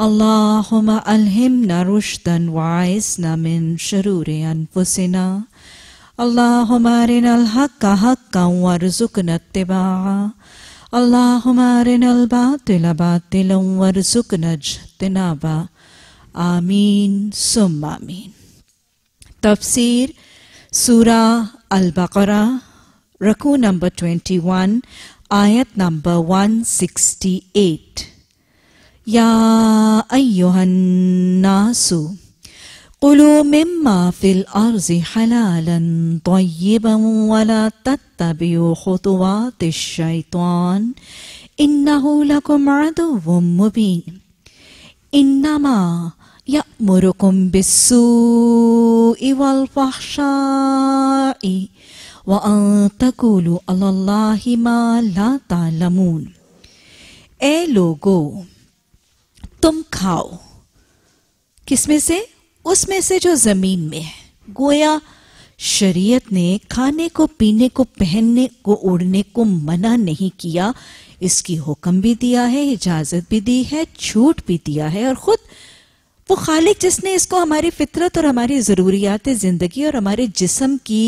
اللهم ألهمنا رشدا وعيسنا من شرور أنفسنا اللهم أرنا الحق حقا وارزقنا اتباعه اللهم أرنا الباطل باطلا وارزقنا اجتنابا آمين ثم آمين تفسير سورة البقرة ركو نمبر 21 آيات نمبر 168 يا أيها الناس قلوا مما في الأرض حلالا طيبا ولا تتبعوا خطوات الشيطان إنه لكم عدو مبين إنما يأمركم بالسوء والفحشاء وأن تقولوا على الله ما لا تعلمون أي لوغو तुम खाओ किसमें से उसमें से जो जमीन में है गोया शरीयत ने खाने को पीने को पहनने को ओढ़ने को मना नहीं किया इसकी हुक्म भी दिया है इजाज़त भी दी है छूट भी दिया है और ख़ुद वो खालिक जिसने इसको हमारी फितरत और हमारी ज़रूरियात ज़िंदगी और हमारे जिसम की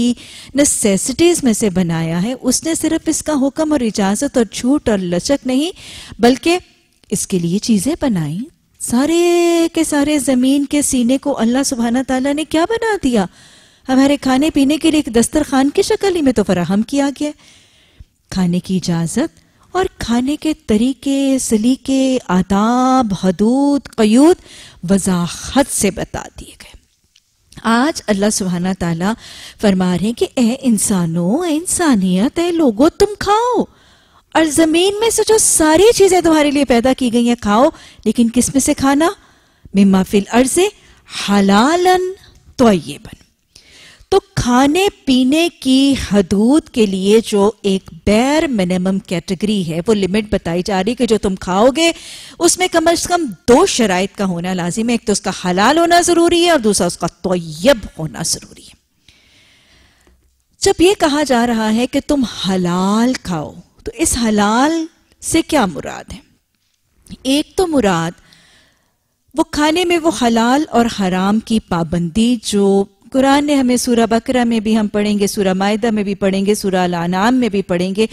नेसेसिटीज़ में से बनाया है उसने सिर्फ इसका हुक्म और इजाज़त और छूट और लचक नहीं बल्कि इसके लिए चीजें बनाई सारे के सारे जमीन के सीने को अल्लाह सुबहाना तला ने क्या बना दिया हमारे खाने पीने के लिए एक दस्तर खान की शक्ल ही में तो फराहम किया गया खाने की इजाज़त और खाने के तरीके सलीके आदाब हदूद कयूद वजाहत से बता दिए गए आज अल्लाह सुबहाना तला फरमा रहे हैं कि ए इंसानो ए इंसानियत ए लोगो तुम खाओ और जमीन में से जो सारी चीजें तुम्हारे लिए पैदा की गई हैं खाओ लेकिन किस में से खाना फिल अर्जे हलालन तो बन तो खाने पीने की हदूद के लिए जो एक बैर मिनिमम कैटेगरी है वो लिमिट बताई जा रही है कि जो तुम खाओगे उसमें कम अज कम दो शराइ का होना लाजिम है एक तो उसका हलाल होना जरूरी है और दूसरा उसका तोयब होना जरूरी है जब ये कहा जा रहा है कि तुम हलाल खाओ तो इस हलाल से क्या मुराद है एक तो मुराद वो खाने में वो हलाल और हराम की पाबंदी जो कुरान ने हमें सूरा बकरा में भी हम पढ़ेंगे सूरा मायदा में भी पढ़ेंगे सूरा लानाम में भी पढ़ेंगे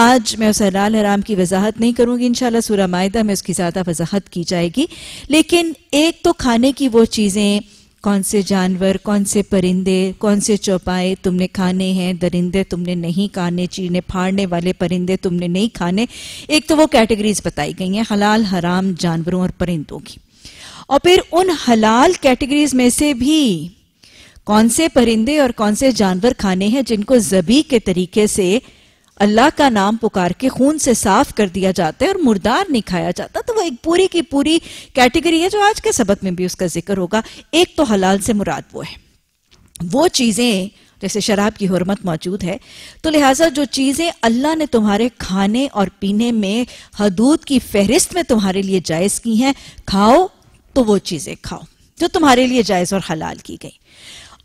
आज मैं उस हलाल हराम की वजाहत नहीं करूंगी इनशाला सूरा मायदा में उसकी ज़्यादा वजाहत की जाएगी लेकिन एक तो खाने की वो चीज़ें कौन से जानवर कौन से परिंदे कौन से चौपाए तुमने खाने हैं दरिंदे तुमने नहीं खाने चीने फाड़ने वाले परिंदे तुमने नहीं खाने एक तो वो कैटेगरीज बताई गई हैं हलाल हराम जानवरों और परिंदों की और फिर उन हलाल कैटेगरीज में से भी कौन से परिंदे और कौन से जानवर खाने हैं जिनको जबी के तरीके से अल्लाह का नाम पुकार के खून से साफ कर दिया जाता है और मुर्दार नहीं खाया जाता तो वो एक पूरी की पूरी कैटेगरी है जो आज के सबक में भी उसका जिक्र होगा एक तो हलाल से मुराद वो है वो चीज़ें जैसे शराब की हरमत मौजूद है तो लिहाजा जो चीज़ें अल्लाह ने तुम्हारे खाने और पीने में हदूद की फहरिस्त में तुम्हारे लिए जायज़ की हैं खाओ तो वो चीज़ें खाओ जो तुम्हारे लिए जायज़ और हलाल की गई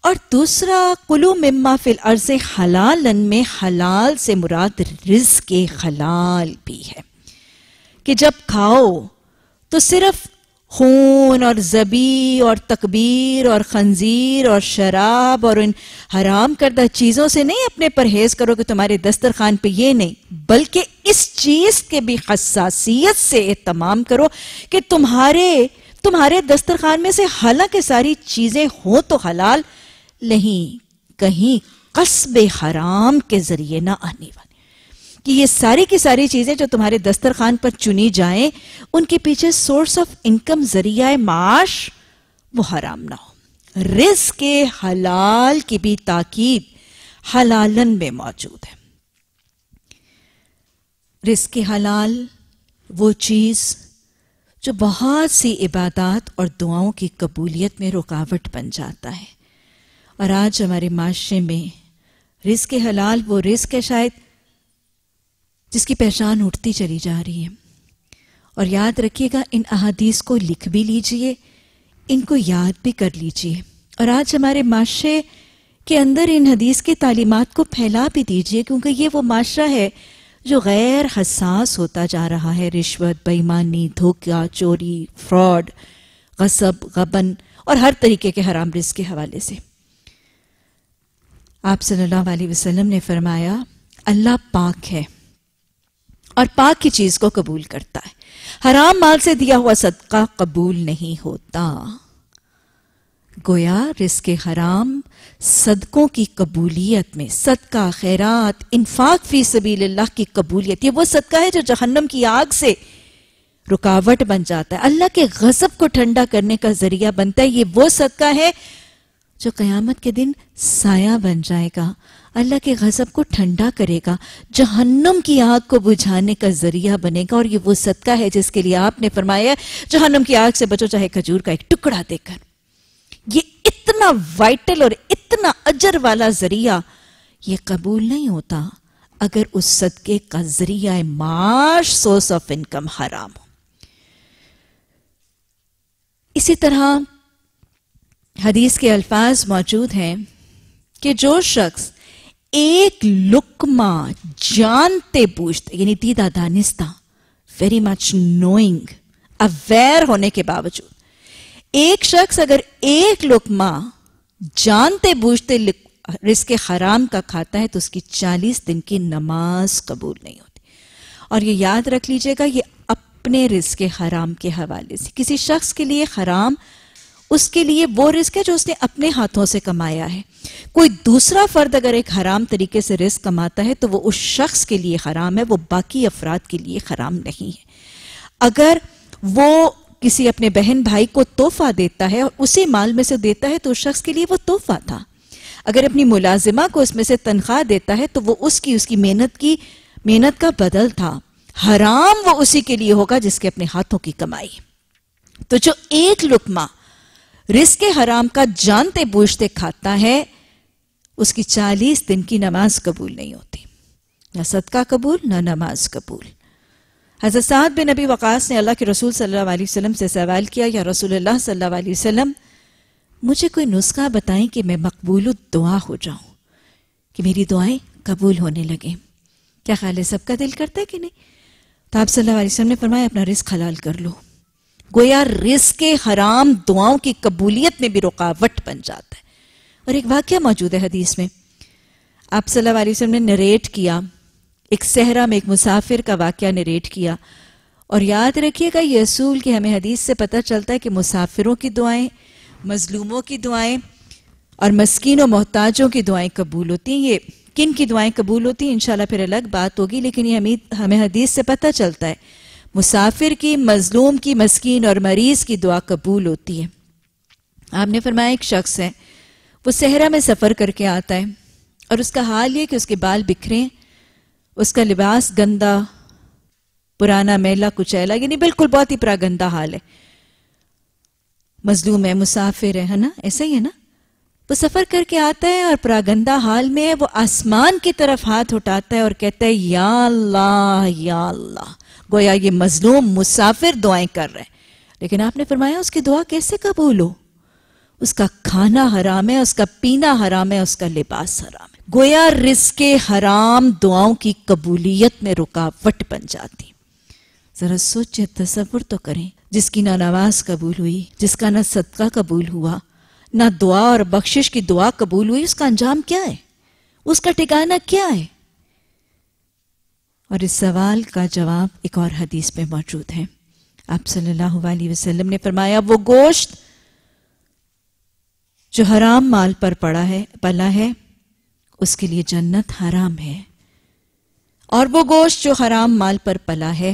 और दूसरा कुलू मम्मा फिल अर्ज हलाल में हलाल से मुराद रिज के हलाल भी है कि जब खाओ तो सिर्फ खून और जबी और तकबीर और खंजीर और शराब और इन हराम करदा चीज़ों से नहीं अपने परहेज करो कि तुम्हारे दस्तरखान पे ये नहीं बल्कि इस चीज़ के भी हसासीत से एहतमाम करो कि तुम्हारे तुम्हारे दस्तरखान में से हालांकि सारी चीज़ें हों तो हलाल नहीं कहीं कस्ब हराम के जरिए ना आने वाले कि ये सारी की सारी चीजें जो तुम्हारे दस्तरखान पर चुनी जाए उनके पीछे सोर्स ऑफ इनकम जरिया माश वो हराम ना हो रिज के हलाल की भी ताकीद हलालन में मौजूद है रिज के हलाल वो चीज जो बहुत सी इबादत और दुआओं की कबूलियत में रुकावट बन जाता है और आज हमारे माशरे में रिस्क हलाल वो रिस्क है शायद जिसकी पहचान उठती चली जा रही है और याद रखिएगा इन अहादीस को लिख भी लीजिए इनको याद भी कर लीजिए और आज हमारे माशरे के अंदर इन हदीस के तालीमत को फैला भी दीजिए क्योंकि ये वो माशरा है जो गैर हसास होता जा रहा है रिश्वत बेईमानी धोखा चोरी फ्रॉड गसब गबन और हर तरीके के हराम रिस्क के हवाले से आप सल्लल्लाहु अलैहि वसल्लम ने फरमाया अल्लाह पाक है और पाक की चीज को कबूल करता है हराम माल से दिया हुआ सदका कबूल नहीं होता गोया रिस्क हराम सदकों की कबूलियत में सदका खैरात इन्फाक फी सबील्लाह की कबूलियत ये वो सदका है जो जहन्नम की आग से रुकावट बन जाता है अल्लाह के गजब को ठंडा करने का जरिया बनता है ये वो सदका है जो क़यामत के दिन साया बन जाएगा अल्लाह के गज़ब को ठंडा करेगा जहन्नम की आग को बुझाने का ज़रिया बनेगा और ये वो सदका है जिसके लिए आपने फरमाया जहन्नम की आग से बचो चाहे खजूर का एक टुकड़ा देकर ये इतना वाइटल और इतना अजर वाला ज़रिया ये कबूल नहीं होता अगर उस सदक़े का ज़रिया माश सोर्स ऑफ इनकम हराम हो इसी तरह हदीस के अल्फाज मौजूद हैं कि जो शख्स एक लुकमा जानते बूझते यानी दीदा दानिस्ता वेरी मच नोइंग अवेयर होने के बावजूद एक शख्स अगर एक लुकमा जानते बूझते रिस्क हराम का खाता है तो उसकी चालीस दिन की नमाज कबूल नहीं होती और ये याद रख लीजिएगा ये अपने रिस्क हराम के हवाले से किसी शख्स के लिए हराम उसके लिए वो रिस्क है जो उसने अपने हाथों से कमाया है कोई दूसरा फर्द अगर एक हराम तरीके से रिस्क कमाता है तो वो उस शख्स के लिए हराम है वो बाकी अफराद के लिए हराम नहीं है अगर वो किसी अपने बहन भाई को तोहफा देता है और उसी माल में से देता है तो उस शख्स के लिए वो तोहफा था अगर अपनी मुलाजिमा को उसमें से तनख्वाह देता है तो वो उसकी उसकी मेहनत की मेहनत का बदल था हराम वो उसी के लिए होगा जिसके अपने हाथों की कमाई तो जो एक लुकमा रिस्क हराम का जानते बूझते खाता है उसकी चालीस दिन की नमाज कबूल नहीं होती न सदका कबूल न नमाज कबूल हजरत साद बिन नबी वक़ास ने अल्लाह के रसूल सल्लल्लाहु अलैहि वसल्लम से सवाल किया या रसूलुल्लाह सल्लल्लाहु अलैहि वसल्लम मुझे कोई नुस्खा बताएं कि मैं मकबूल दुआ हो जाऊं कि मेरी दुआएं कबूल होने लगें क्या ख्याल है सबका दिल करता है कि नहीं तो आप सल्लल्लाहु अलैहि वसल्लम ने फरमाया अपना रिस्क हलाल कर लो गोया रिस के हराम दुआओं की कबूलियत में भी रुकावट बन जाता है और एक वाक्य मौजूद है हदीस में आप सल्लल्लाहु ने नरेट किया एक सहरा में एक मुसाफिर का वाक्य नरेट किया और याद रखिएगा ये असूल कि हमें हदीस से पता चलता है कि मुसाफिरों की दुआएं मजलूमों की दुआएं और मस्किन मोहताजों की दुआएं कबूल होती हैं ये किन की दुआएं कबूल होती हैं इनशाला फिर अलग बात होगी लेकिन ये हमें हमें हदीस से पता चलता है मुसाफिर की मजलूम की मस्किन और मरीज की दुआ कबूल होती है आपने फरमाया एक शख्स है वो सहरा में सफ़र करके आता है और उसका हाल ये कि उसके बाल बिखरे उसका लिबास गंदा पुराना मेला कुचैला यानी बिल्कुल बहुत ही प्रागंदा हाल है मजलूम है मुसाफिर है है ना ऐसा ही है ना वो सफ़र करके आता है और प्रागंदा हाल में है वो आसमान की तरफ हाथ उठाता है और कहता है या अल्लाह या अल्लाह गोया ये मजलूम मुसाफिर दुआएं कर रहे हैं लेकिन आपने फरमाया उसकी दुआ कैसे कबूल हो उसका खाना हराम है उसका पीना हराम है उसका लिबास हराम है गोया रिस्क हराम दुआओं की कबूलियत में रुकावट बन जाती जरा सोचे तस्वुर तो करें जिसकी ना नमाज कबूल हुई जिसका ना सदका कबूल हुआ ना दुआ और बख्शिश की दुआ कबूल हुई उसका अंजाम क्या है उसका ठिकाना क्या है और इस सवाल का जवाब एक और हदीस में मौजूद है आप सल्लल्लाहु अलैहि वसल्लम ने फरमाया वो गोश्त जो हराम माल पर पड़ा है पला है उसके लिए जन्नत हराम है और वो गोश्त जो हराम माल पर पला है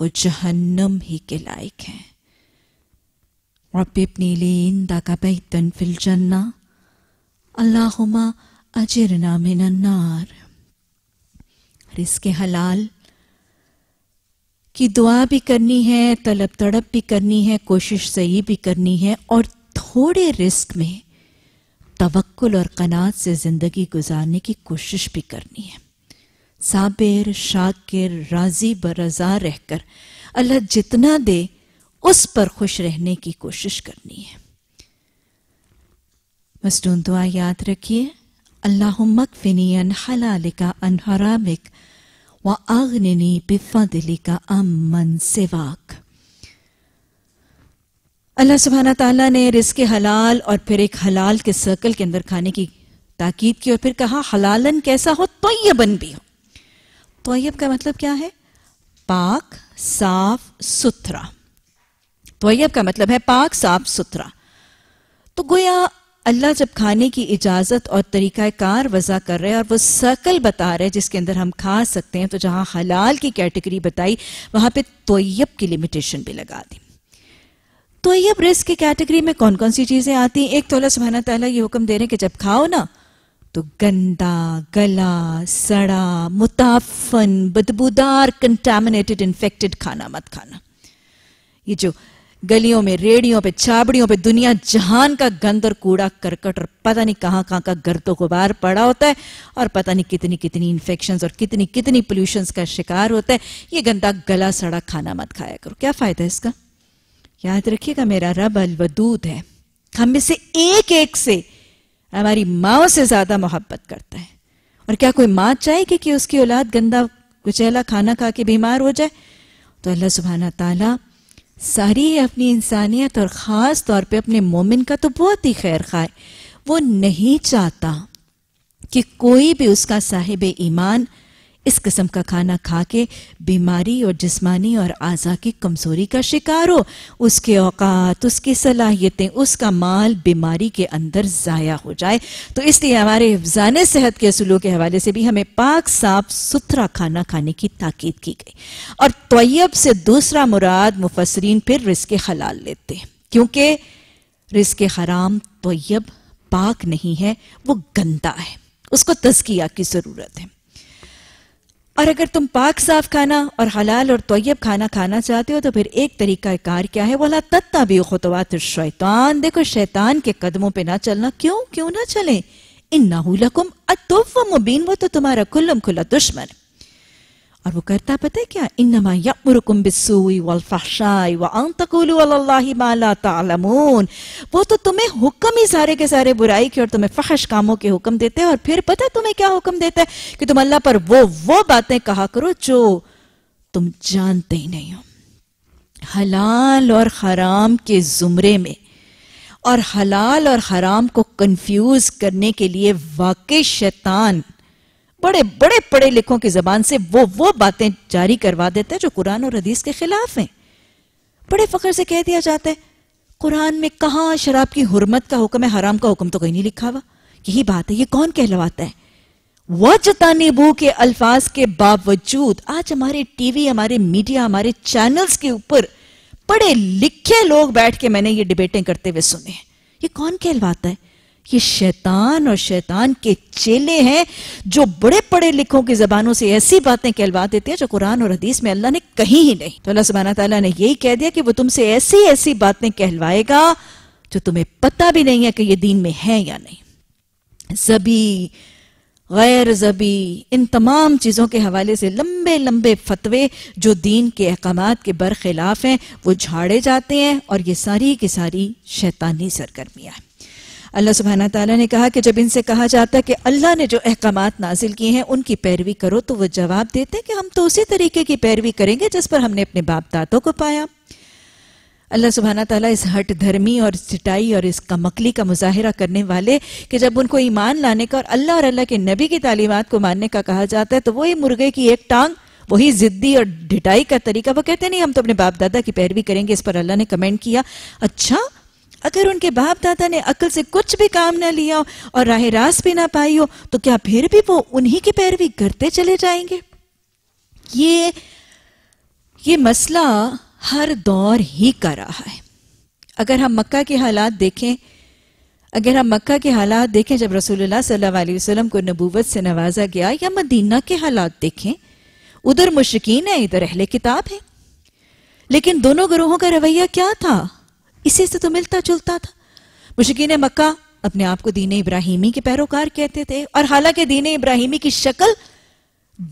वो जहन्नम ही के लायक है रबिबनी लीन दाका बैतन फिल जन्ना अल्लाहुमा अजिरना मिनन्नार रिस्क हलाल की दुआ भी करनी है तलब तड़प भी करनी है कोशिश सही भी करनी है और थोड़े रिस्क में तवक्ल और कनात से ज़िंदगी गुजारने की कोशिश भी करनी है साबिर शाकिर राजी बरजा रहकर अल्लाह जितना दे उस पर खुश रहने की कोशिश करनी है मस्तून दुआ याद रखिए अल्लाहुम्मकफिनी अन हलालिका अन हरामिक व आगनिनी बिफादिलिका अमन سواك अल्लाह सुबहाना ताला ने रिस्क हलाल और फिर एक हलाल के सर्कल के अंदर खाने की ताकीद की और फिर कहा हलालन कैसा हो तोयबन भी हो तोयब का मतलब क्या है पाक साफ सुथरा तोयब का मतलब है पाक साफ सुथरा तो गोया अल्लाह जब खाने की इजाज़त और तरीका कार वज़ा कर रहे हैं और वो सकल बता रहे हैं जिसके अंदर हम खा सकते हैं तो जहाँ हलाल की कैटेगरी बताई वहाँ पे तोयब की लिमिटेशन भी लगा दी तोयब रिस्क की कैटेगरी में कौन कौन सी चीज़ें आती हैं एक तो अल्लाह सुबहाना तला ये हुक्म दे रहे हैं कि जब खाओ ना तो गंदा गला सड़ा मुताफन बदबूदार कंटेमिनेटेड इन्फेक्टेड खाना मत खाना ये जो गलियों में रेडियों पे चाबड़ियों पे दुनिया जहान का गंद और कूड़ा करकट और पता नहीं कहाँ कहाँ का गर्दो गुबार पड़ा होता है और पता नहीं कितनी कितनी इन्फेक्शन और कितनी कितनी पोल्यूशंस का शिकार होता है ये गंदा गला सड़ा खाना मत खाया करो क्या फ़ायदा इसका याद रखिएगा मेरा रब अलवदूद है हम में से एक एक से हमारी माओ से ज़्यादा मोहब्बत करता है और क्या कोई माँ चाहेगी कि उसकी औलाद गंदा कुचैला खाना खा के बीमार हो जाए तो अल्लाह सुबहाना ताला सारी अपनी इंसानियत और ख़ास तौर पे अपने मोमिन का तो बहुत ही खैर खाए वो नहीं चाहता कि कोई भी उसका साहिब ईमान इस किस्म का खाना खा के बीमारी और जिस्मानी और आज़ा की कमज़ोरी का शिकार हो उसके औकात उसकी सलाहियतें उसका माल बीमारी के अंदर ज़ाया हो जाए तो इसलिए हमारे हिफान सेहत के असूलों के हवाले से भी हमें पाक साफ सुथरा खाना खाने की ताकीद की गई और तोयब से दूसरा मुराद मुफसरीन फिर रिस्क हलाल लेते हैं क्योंकि रिस्क हराम तोयब पाक नहीं है वो गंदा है उसको तस्किया की ज़रूरत है और अगर तुम पाक साफ खाना और हलाल और तोयब खाना खाना चाहते हो तो फिर एक तरीका कार क्या है वाला तत्ता भी खुतवात शैतान देखो शैतान के कदमों पे ना चलना क्यों क्यों ना चले इन नाहुलकुम अतुफ मुबीन वो तो तुम्हारा खुल्लम खुला दुश्मन है और वो करता पता है क्या इनमा यमुरकुम बिसुई वल फहशाई व अन तकुलु मा ला तालमून वो तो तुम्हें हुक्म ही सारे के सारे बुराई के और तुम्हें फहश कामों के हुक्म देते हैं और फिर पता है तुम्हें क्या हुक्म देता है कि तुम अल्लाह पर वो वो बातें कहा करो जो तुम जानते ही नहीं हो हलाल और हराम के जुमरे में और हलाल और हराम को कंफ्यूज करने के लिए वाकई शैतान बड़े बड़े पढ़े लिखों की जबान से वो वो बातें जारी करवा देते हैं जो कुरान और हदीस के खिलाफ हैं बड़े फख्र से कह दिया जाता है कुरान में कहा शराब की हरमत का हुक्म है हराम का हुक्म तो कहीं नहीं लिखा हुआ यही बात है ये कौन कहलवाता है वह के अल्फाज के बावजूद आज हमारे टीवी हमारे मीडिया हमारे चैनल्स के ऊपर पढ़े लिखे लोग बैठ के मैंने ये डिबेटें करते हुए सुने ये कौन कहलवाता है ये शैतान और शैतान के चेले हैं जो बड़े पढ़े लिखों की जबानों से ऐसी बातें कहलवा देते हैं जो कुरान और हदीस में अल्लाह ने कहीं ही नहीं तो अल्लाह सुबहाना तला ने यही कह दिया कि वो तुमसे ऐसी ऐसी बातें कहलवाएगा जो तुम्हें पता भी नहीं है कि ये दीन में है या नहीं जबी गैर जबी इन तमाम चीज़ों के हवाले से लंबे लंबे फतवे जो दीन के अहकाम के बरखिलाफ हैं वो झाड़े जाते हैं और ये सारी की सारी शैतानी सरगर्मियां हैं अल्लाह सुबहाना तला ने कहा कि जब इनसे कहा जाता है कि अल्लाह ने जो अहकाम नाजिल किए हैं उनकी पैरवी करो तो वो जवाब देते हैं कि हम तो उसी तरीके की पैरवी करेंगे जिस पर हमने अपने बाप दातों को पाया अल्लाह सुबहाना तला इस हट धर्मी और चिटाई और इस कमकली का मुजाहरा करने वाले कि जब उनको ईमान लाने का और अल्लाह और अल्लाह के नबी की तालीमत को मानने का कहा जाता है तो वही मुर्गे की एक टांग वही जिद्दी और ढिटाई का तरीका वो कहते नहीं हम तो अपने बाप दादा की पैरवी करेंगे इस पर अल्लाह ने कमेंट किया अच्छा अगर उनके बाप दादा ने अकल से कुछ भी काम ना लिया हो और राह रास भी ना पाई हो तो क्या फिर भी वो उन्हीं की पैरवी करते चले जाएंगे ये ये मसला हर दौर ही कर रहा है अगर हम मक्का के हालात देखें अगर हम मक्का के हालात देखें जब रसूलुल्लाह सल्लल्लाहु अलैहि वसल्लम को नबूवत से नवाजा गया या मदीना के हालात देखें उधर मुश्किन है इधर अहले किताब है लेकिन दोनों ग्रोहों का रवैया क्या था इसी से तो मिलता जुलता था मुश्किन मक्का अपने आप को दीन इब्राहिमी के पैरोकार कहते थे और हालांकि दीन इब्राहिमी की शक्ल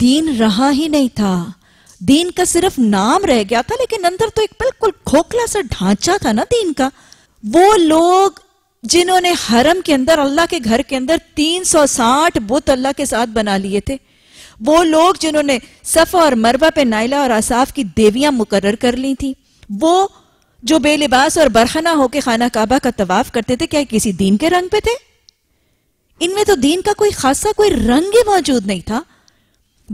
दीन रहा ही नहीं था दीन का सिर्फ नाम रह गया था लेकिन अंदर तो एक बिल्कुल खोखला सा ढांचा था ना दीन का वो लोग जिन्होंने हरम के अंदर अल्लाह के घर के अंदर 360 बुत अल्लाह के साथ बना लिए थे वो लोग जिन्होंने सफ़ा और मरबा पे नाइला और आसाफ की देवियां मुकर्र कर ली थी वो जो बेलिबास और बरहना होकर खाना काबा का तवाफ करते थे क्या किसी दीन के रंग पे थे इनमें तो दीन का कोई खासा कोई रंग ही मौजूद नहीं था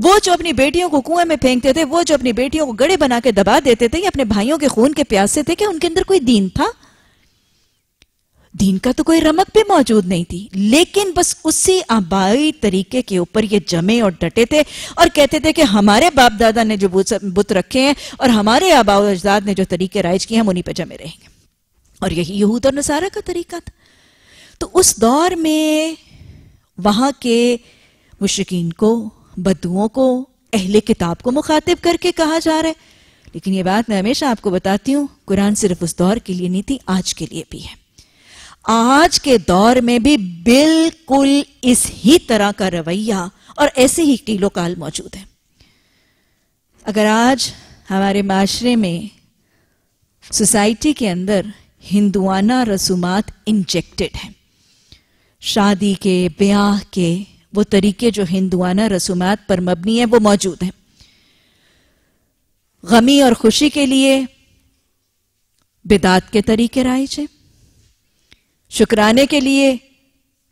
वो जो अपनी बेटियों को कुएं में फेंकते थे वो जो अपनी बेटियों को गड़े बना के दबा देते थे या अपने भाइयों के खून के प्यासे थे क्या उनके अंदर कोई दीन था दीन का तो कोई रमक भी मौजूद नहीं थी लेकिन बस उसी आबाई तरीके के ऊपर ये जमे और डटे थे और कहते थे कि हमारे बाप दादा ने जो बुत रखे हैं और हमारे आबाव अजदाद ने जो तरीके राइज किए हम उन्हीं पर जमे रहेंगे और यही यहूद और नसारा का तरीका था तो उस दौर में वहां के मुशकिन को बदुओं को अहले किताब को मुखातिब करके कहा जा रहा है लेकिन ये बात मैं हमेशा आपको बताती हूँ कुरान सिर्फ उस दौर के लिए नहीं थी आज के लिए भी है आज के दौर में भी बिल्कुल इस ही तरह का रवैया और ऐसे ही टीलो काल मौजूद है अगर आज हमारे माशरे में सोसाइटी के अंदर हिंदुआना रसूमात इंजेक्टेड है शादी के ब्याह के वो तरीके जो हिंदुआना रसूमात पर मबनी है वो मौजूद है गमी और खुशी के लिए बिदात के तरीके राइज है शुक्राने के लिए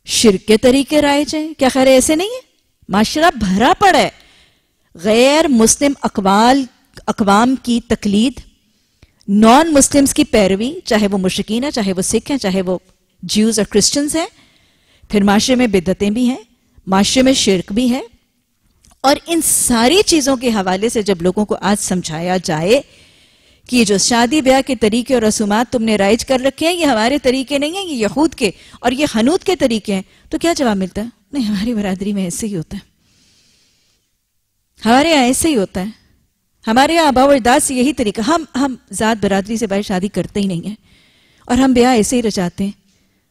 शिर के तरीके राइज हैं क्या खैर ऐसे नहीं है माशरा भरा पड़ा है गैर मुस्लिम अकवाल अकवाम की तकलीद नॉन मुस्लिम्स की पैरवी चाहे वो मुश्किन है चाहे वो सिख हैं चाहे वो ज्यूज और क्रिश्चियंस हैं फिर माशरे में बिदतें भी हैं माशरे में शिरक भी है और इन सारी चीज़ों के हवाले से जब लोगों को आज समझाया जाए कि ये जो शादी ब्याह के तरीके और रसूमात तुमने राइज कर रखे हैं ये हमारे तरीके नहीं हैं ये यहूद के और ये हनूद के तरीके हैं तो क्या जवाब मिलता है नहीं हमारी बरादरी में ऐसे ही होता है हमारे यहाँ ऐसे ही होता है हमारे यहाँ अबाव से यही तरीका हम हम ज़ात बरादरी से बाहर शादी करते ही नहीं है और हम ब्याह ऐसे ही रचाते हैं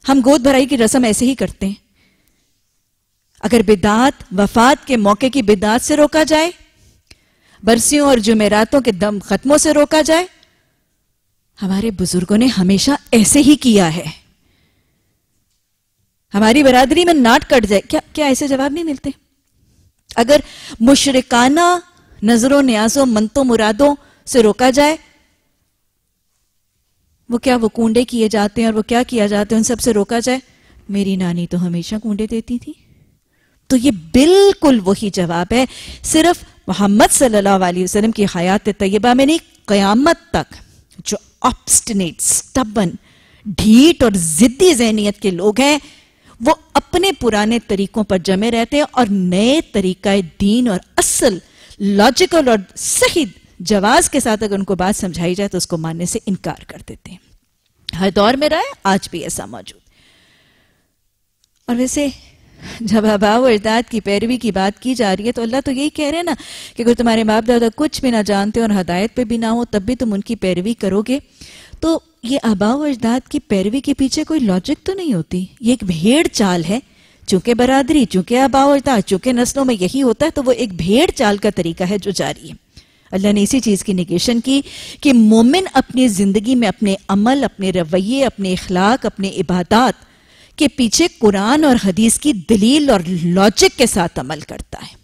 हम गोद भराई की रस्म ऐसे ही करते हैं अगर बिदात वफात के मौके की बिदात से रोका जाए बरसियों और जुमेरातों के दम खत्मों से रोका जाए हमारे बुजुर्गों ने हमेशा ऐसे ही किया है हमारी बरादरी में नाट कट जाए क्या क्या ऐसे जवाब नहीं मिलते अगर मुशरकाना नजरों न्याजों मंतों मुरादों से रोका जाए वो क्या वो कूडे किए जाते हैं और वो क्या किया जाते हैं उन सबसे रोका जाए मेरी नानी तो हमेशा कूडे देती थी तो ये बिल्कुल वही जवाब है सिर्फ मोहम्मद सल्लल्लाहु अलैहि वसल्लम की हयात तयबा में नहीं क्यामत तक जो ऑप्सटनेट स्टबन ढीठ और ज़िद्दी जहनीत के लोग हैं वो अपने पुराने तरीकों पर जमे रहते हैं और नए तरीक़ा दीन और असल लॉजिकल और सही जवाज के साथ अगर उनको बात समझाई जाए तो उसको मानने से इनकार कर देते हैं हर दौर में रहा है आज भी ऐसा मौजूद और वैसे जब अबाव अजदाद की पैरवी की बात की जा रही है तो अल्लाह तो यही कह रहे हैं ना कि अगर तुम्हारे बाप दादा कुछ भी ना जानते और हदायत पे भी ना हो तब भी तुम उनकी पैरवी करोगे तो ये अबाव अजदाद की पैरवी के पीछे कोई लॉजिक तो नहीं होती ये एक भेड़ चाल है चूंकि बरादरी चूंकि अबाव अजदाद चूंकि नस्लों में यही होता है तो वो एक भेड़ चाल का तरीका है जो जारी है अल्लाह ने इसी चीज़ की निगेशन की कि मोमिन अपनी ज़िंदगी में अपने अमल अपने रवैये अपने अखलाक अपने इबादत के पीछे कुरान और हदीस की दलील और लॉजिक के साथ अमल करता है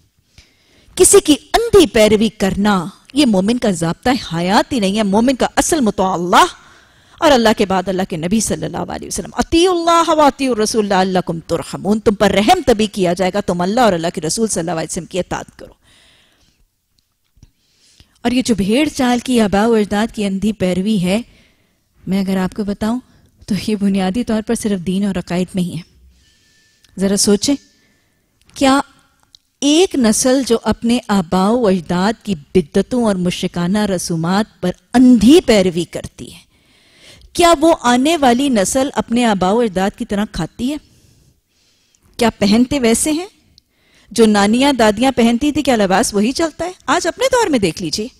किसी की अंधी पैरवी करना यह मोमिन का जबता हयात ही नहीं है मोमिन का असल मुतो और अल्लाह के बाद अल्लाह के नबी सल्लल्लाहु अलैहि वसल्लम अतील्लाह वतीउर रसूल तुम पर रहम तभी किया जाएगा तुम अल्लाह और अल्लाह के रसूल सल्लल्लाहु अलैहि वसल्लम की अतात करो और ये जो भेड़ चाल की आबा अजदाद की अंधी पैरवी है मैं अगर आपको बताऊं तो ये बुनियादी तौर पर सिर्फ दीन और अकायद में ही है ज़रा सोचें क्या एक नस्ल जो अपने आबाओ अजदाद की बिद्दतों और मुश्काना रसूमात पर अंधी पैरवी करती है क्या वो आने वाली नस्ल अपने आबाओ अजदाद की तरह खाती है क्या पहनते वैसे हैं जो नानियां दादियां पहनती थी क्या लिबास वही चलता है आज अपने दौर में देख लीजिए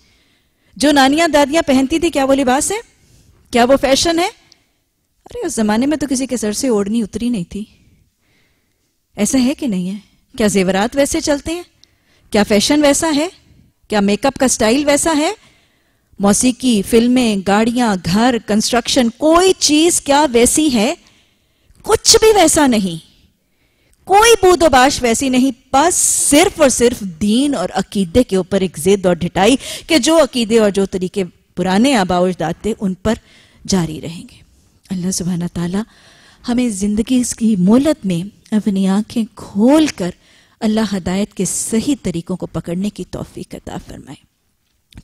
जो नानियां दादियां पहनती थी क्या वो लिबास है क्या वो फैशन है अरे उस जमाने में तो किसी के सर से ओढ़नी उतरी नहीं थी ऐसा है कि नहीं है क्या जेवरात वैसे चलते हैं क्या फैशन वैसा है क्या मेकअप का स्टाइल वैसा है मौसीकी फिल्में गाड़ियां घर कंस्ट्रक्शन कोई चीज क्या वैसी है कुछ भी वैसा नहीं कोई बूदोबाश वैसी नहीं बस सिर्फ और सिर्फ दीन और अकीदे के ऊपर एक जिद और ढिटाई के जो अकीदे और जो तरीके पुराने आबाउजदाद थे उन पर जारी रहेंगे अल्लाह सुबहाना ताला हमें ज़िंदगी की मोलत में अपनी आँखें खोल कर अल्लाह हदायत के सही तरीक़ों को पकड़ने की तोफ़ी अता फरमाए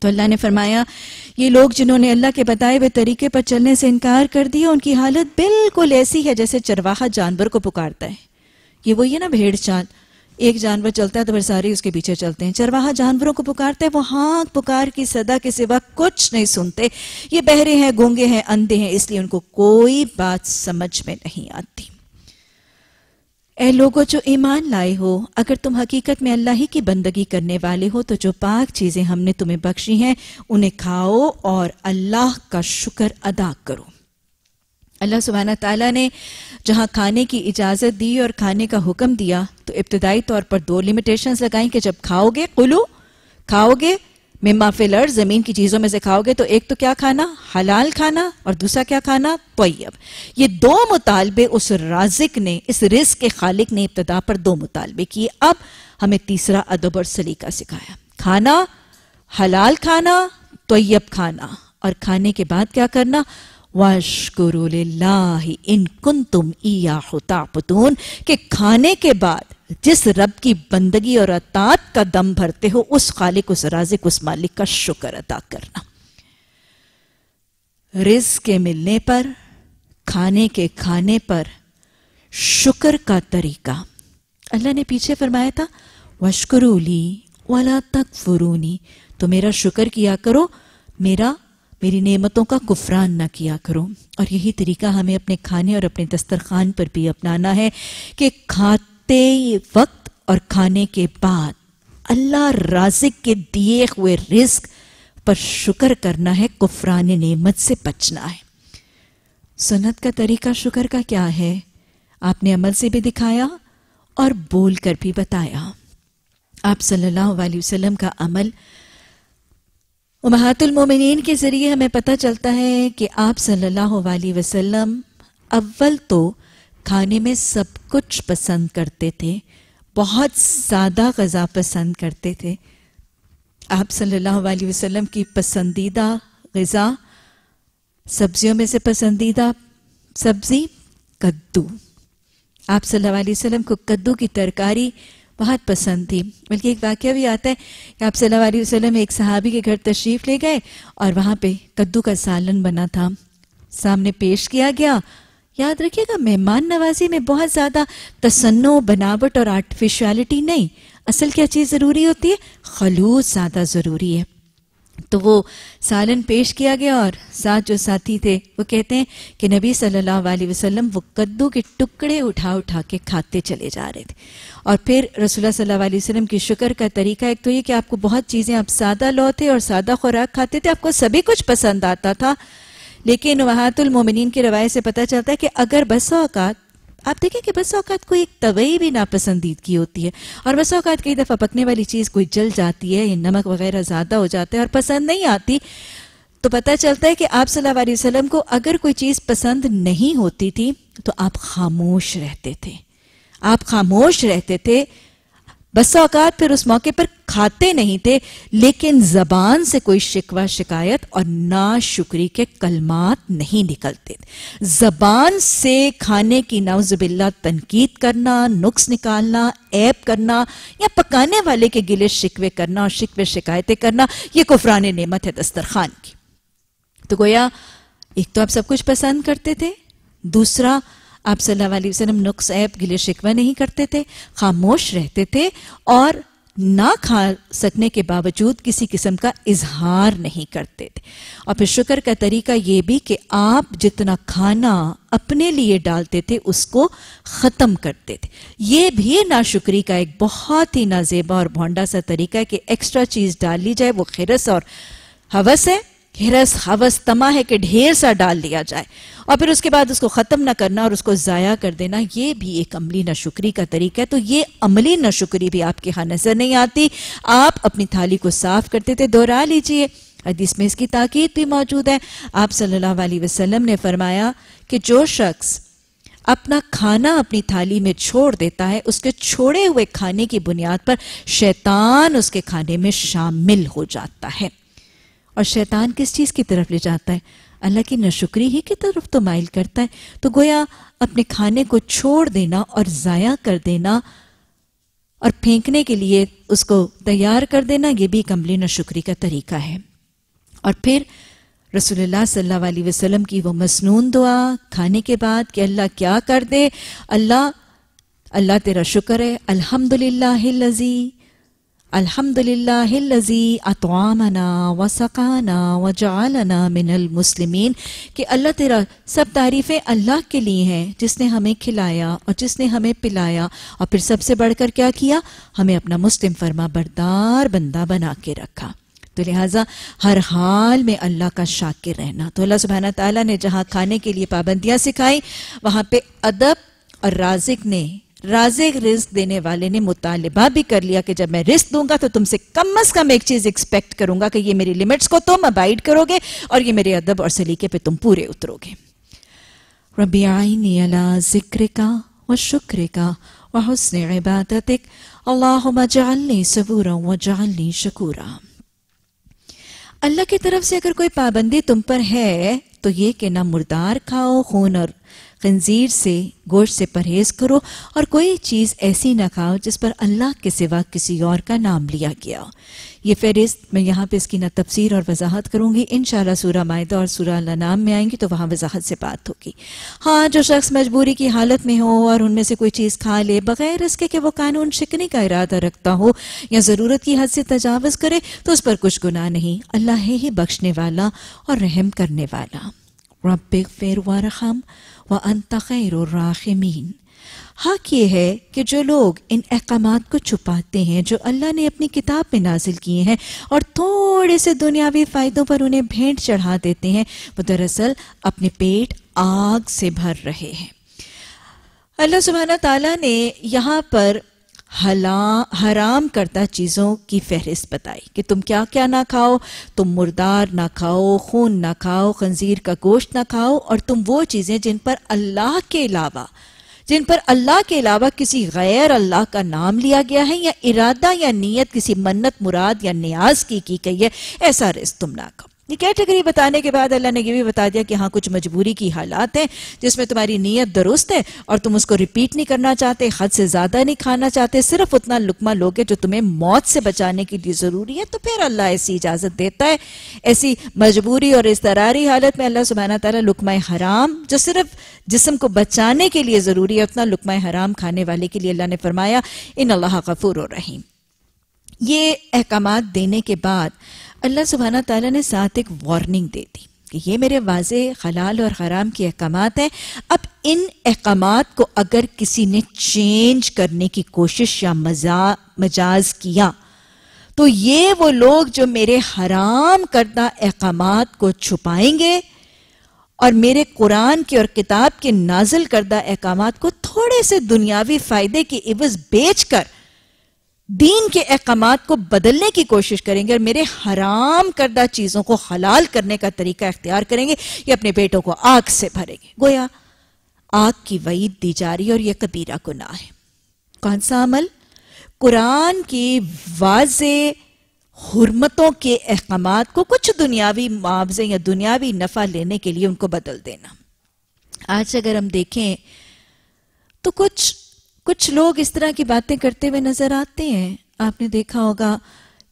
तो अल्लाह ने फरमाया ये लोग जिन्होंने अल्लाह के बताए हुए तरीके पर चलने से इनकार कर दिया उनकी हालत बिल्कुल ऐसी है जैसे चरवाहा जानवर को पुकारता है ये वही है ना भेड़ चाल एक जानवर चलता है तो फिर सारे उसके पीछे चलते हैं चरवाहा जानवरों को पुकारते हैं वो हाँ पुकार की सदा के सिवा कुछ नहीं सुनते ये बहरे हैं गोंगे हैं अंधे हैं इसलिए उनको कोई बात समझ में नहीं आती ए लोगों जो ईमान लाए हो अगर तुम हकीकत में अल्लाह ही की बंदगी करने वाले हो तो जो पाक चीज़ें हमने तुम्हें बख्शी हैं उन्हें खाओ और अल्लाह का शुक्र अदा करो अल्लाह सुबहाना तला ने जहाँ खाने की इजाज़त दी और खाने का हुक्म दिया तो इब्तदाई तौर पर दो लिमिटेशन लगाई कि जब खाओगे कुलू खाओगे में फिलर ज़मीन की चीज़ों में से खाओगे तो एक तो क्या खाना हलाल खाना और दूसरा क्या खाना तोयब ये दो मुतालबे उस राजिक ने इस रिस्क के खालिक ने इब्तदा पर दो मुतालबे किए अब हमें तीसरा अदब और सलीका सिखाया खाना हलाल खाना तोयब खाना और खाने के बाद क्या करना वाशकुरुल्लाह इन कुन तापतून के खाने के बाद जिस रब की बंदगी और अतात का दम भरते हो उस खालिक उस राजिक उस मालिक का शुक्र अदा करना रिज के मिलने पर खाने के खाने पर शुक्र का तरीका अल्लाह ने पीछे फरमाया था वशकरूली वाला तक फुरूनी तो मेरा शुक्र किया करो मेरा मेरी नेमतों का कुफरान ना किया करो और यही तरीका हमें अपने खाने और अपने दस्तरखान पर भी अपनाना है कि खाते वक्त और खाने के बाद अल्लाह राजिक के दिए हुए रिस्क पर शुक्र करना है कुफरान नेमत से बचना है सुनत का तरीका शुक्र का क्या है आपने अमल से भी दिखाया और बोल कर भी बताया आप सल्लल्लाहु अलैहि वसल्लम का अमल उमहातुलमोमिन के ज़रिए हमें पता चलता है कि आप सल्लल्लाहु अलैहि वसल्लम अव्वल तो खाने में सब कुछ पसंद करते थे बहुत ज़्यादा गज़ा पसंद करते थे आप सल्लल्लाहु अलैहि वसल्लम की पसंदीदा गज़ा सब्जियों में से पसंदीदा सब्ज़ी कद्दू आप सल्लल्लाहु अलैहि वसल्लम को कद्दू की तरकारी बहुत पसंद थी बल्कि एक वाक्य भी आता है कि आप सल्लल्लाहु वसल्लम एक सहाबी के घर तशरीफ़ ले गए और वहाँ पे कद्दू का सालन बना था सामने पेश किया गया याद रखिएगा मेहमान नवाजी में बहुत ज़्यादा तसन्नो बनावट और आर्टिफिशलिटी नहीं असल क्या चीज़ ज़रूरी होती है खलूस ज़्यादा ज़रूरी है तो वो सालन पेश किया गया और साथ जो साथी थे वो कहते हैं कि नबी सल्लल्लाहु अलैहि वसल्लम वो कद्दू के टुकड़े उठा उठा के खाते चले जा रहे थे और फिर रसुल्ला सल्लल्लाहु अलैहि वसल्लम की शुक्र का तरीका एक तो ये कि आपको बहुत चीज़ें आप सादा थे और सादा खुराक खाते थे आपको सभी कुछ पसंद आता था लेकिन वहातुलमिन के की रवायत से पता चलता है कि अगर बसा औकात आप देखें कि बस औकात कोई एक तवई भी नापसंदीदगी होती है और बस औकात कई दफ़ा पकने वाली चीज़ कोई जल जाती है या नमक वगैरह ज़्यादा हो जाता है और पसंद नहीं आती तो पता चलता है कि आप सल्लल्लाहु अलैहि वसल्लम को अगर कोई चीज़ पसंद नहीं होती थी तो आप खामोश रहते थे आप खामोश रहते थे बस औकात फिर उस मौके पर खाते नहीं थे लेकिन जबान से कोई शिकवा शिकायत और ना शुक्री के कलमात नहीं निकलते जबान से खाने की नाउजबिल्ला तनकीद करना नुक्स निकालना ऐप करना या पकाने वाले के गिले शिकवे करना और शिकवे शिकायतें करना यह कुफरान नेमत है दस्तरखान की तो गोया एक तो आप सब कुछ पसंद करते थे दूसरा आप सल्लल्लाहु अलैहि वसल्लम नुक्स ऐप गिले शिकवा नहीं करते थे खामोश रहते थे और ना खा सकने के बावजूद किसी किस्म का इजहार नहीं करते थे और फिर शुक्र का तरीका ये भी कि आप जितना खाना अपने लिए डालते थे उसको ख़त्म करते थे ये भी नाशुक्री का एक बहुत ही नाजेबा और भोंडा सा तरीका है कि एक्स्ट्रा चीज़ डाल ली जाए वो खिरस और हवस है हिरस हवस तमा है कि ढेर सा डाल दिया जाए और फिर उसके बाद उसको ख़त्म ना करना और उसको ज़ाया कर देना ये भी एक अमली नशुक्री का तरीका है तो ये अमली नशुक्री भी आपके यहाँ नज़र नहीं आती आप अपनी थाली को साफ़ करते थे दोहरा लीजिए हदीस में इसकी ताकीद भी मौजूद है आप सल्लल्लाहु अलैहि वसल्लम ने फरमाया कि जो शख्स अपना खाना अपनी थाली में छोड़ देता है उसके छोड़े हुए खाने की बुनियाद पर शैतान उसके खाने में शामिल हो जाता है और शैतान किस चीज़ की तरफ ले जाता है अल्लाह की नशुक्री ही की तरफ तो माइल करता है तो गोया अपने खाने को छोड़ देना और ज़ाया कर देना और फेंकने के लिए उसको तैयार कर देना ये भी कमली नशुक्री का तरीका है और फिर रसोल्ला सल्ला वसलम की वो मसनून दुआ खाने के बाद कि अल्लाह क्या कर दे अल्लाह अल्लाह तेरा शुक्र है अल्हम्दुलिल्लाह लज़ी अल्हम्दुलिल्लाहिल्लज़ी अतवामना वसकाना वजालना मिनल मुस्लिमीन कि अल्लाह तेरा सब तारीफ़ें अल्लाह के लिए हैं जिसने हमें खिलाया और जिसने हमें पिलाया और फिर सबसे बढ़कर क्या किया हमें अपना मुस्लिम फरमा बरदार बंदा बना के रखा तो लिहाजा हर हाल में अल्लाह का शाकिर रहना तो अल्लाह सुबहाना ताला ने जहाँ खाने के लिए पाबंदियाँ सिखाई वहाँ पर अदब और राजिक ने राजे रिस्क देने वाले ने मुतालबा भी कर लिया कि जब मैं रिस्क दूंगा तो तुमसे कम अज कम एक चीज एक्सपेक्ट करूंगा कि ये मेरी लिमिट्स को तुम अबाइड करोगे और ये मेरे अदब और सलीके पे तुम पूरे उतरोगे अला जिक्र का व शुक्र का व अल्लाह जालनी व जालनी शकूरा अल्लाह की तरफ से अगर कोई पाबंदी तुम पर है तो ये कि ना मुर्दार खाओ खून और खंजीर से गोश्त से परहेज़ करो और कोई चीज़ ऐसी ना खाओ जिस पर अल्लाह के सिवा किसी और का नाम लिया गया ये फहरिस्त मैं यहाँ पे इसकी ना तफसीर और वजाहत करूँगी इन शूरा माहा और सूरा नाम में आएंगी तो वहाँ वजाहत से बात होगी हाँ जो शख्स मजबूरी की हालत में हो और उनमें से कोई चीज़ खा ले बगैर इसके कि वो कानून शिकने का इरादा रखता हो या ज़रूरत की हद से तजावज़ करे तो उस पर कुछ गुना नहीं अल्लाह ही बख्शने वाला और रहम करने वाला रब फेर वारहम व अनतरमीन हक ये है कि जो लोग इन अहकाम को छुपाते हैं जो अल्लाह ने अपनी किताब में नाजिल किए हैं और थोड़े से दुनियावी फ़ायदों पर उन्हें भेंट चढ़ा देते हैं वो दरअसल अपने पेट आग से भर रहे हैं अल्लाह सुबहाना ताला ने यहाँ पर हराम करता चीज़ों की फहरिस्त बताई कि तुम क्या क्या ना खाओ तुम मुर्दार ना खाओ खून ना खाओ खंजीर का गोश्त ना खाओ और तुम वो चीज़ें जिन पर अल्लाह के अलावा जिन पर अल्लाह के अलावा किसी गैर अल्लाह का नाम लिया गया है या इरादा या नीयत किसी मन्नत मुराद या न्याज की की गई है ऐसा रिस्क तुम ना खाओ ये कैटेगरी बताने के बाद अल्लाह ने ये भी बता दिया कि हाँ कुछ मजबूरी की हालात हैं जिसमें तुम्हारी नीयत दुरुस्त है और तुम उसको रिपीट नहीं करना चाहते हद से ज़्यादा नहीं खाना चाहते सिर्फ उतना लुकमा लोगे जो तुम्हें मौत से बचाने के लिए ज़रूरी है तो फिर अल्लाह ऐसी इजाज़त देता है ऐसी मजबूरी और इस तरारी हालत में अल्लाह सुबहाना तला लुकमा हराम जो सिर्फ जिसम को बचाने के लिए ज़रूरी है उतना लुकमा हराम खाने वाले के लिए अल्लाह ने फरमाया इन अल्लाह गफूर रहीम ये अहकाम देने के बाद अल्लाह सुबहाना ताली ने साथ एक वार्निंग दे दी कि ये मेरे वाज हलाल और हराम के अहकाम हैं अब इन अहकाम को अगर किसी ने चेंज करने की कोशिश या मजा मजाज किया तो ये वो लोग जो मेरे हराम करदा अहकाम को छुपाएंगे और मेरे कुरान के और किताब के नाजिल करदा अहकाम को थोड़े से दुनियावी फायदे की इवज बेच कर दीन के अहकाम को बदलने की कोशिश करेंगे और मेरे हराम करदा चीज़ों को हलाल करने का तरीका इख्तियार करेंगे ये अपने बेटों को आग से भरेंगे गोया आग की वईद दी जा रही और यह कबीरा गुना है कौन सा अमल कुरान की वाज हरमतों के अहकाम को कुछ दुनियावी मुआवजे या दुनियावी नफ़ा लेने के लिए उनको बदल देना आज अगर हम देखें तो कुछ कुछ लोग इस तरह की बातें करते हुए नजर आते हैं आपने देखा होगा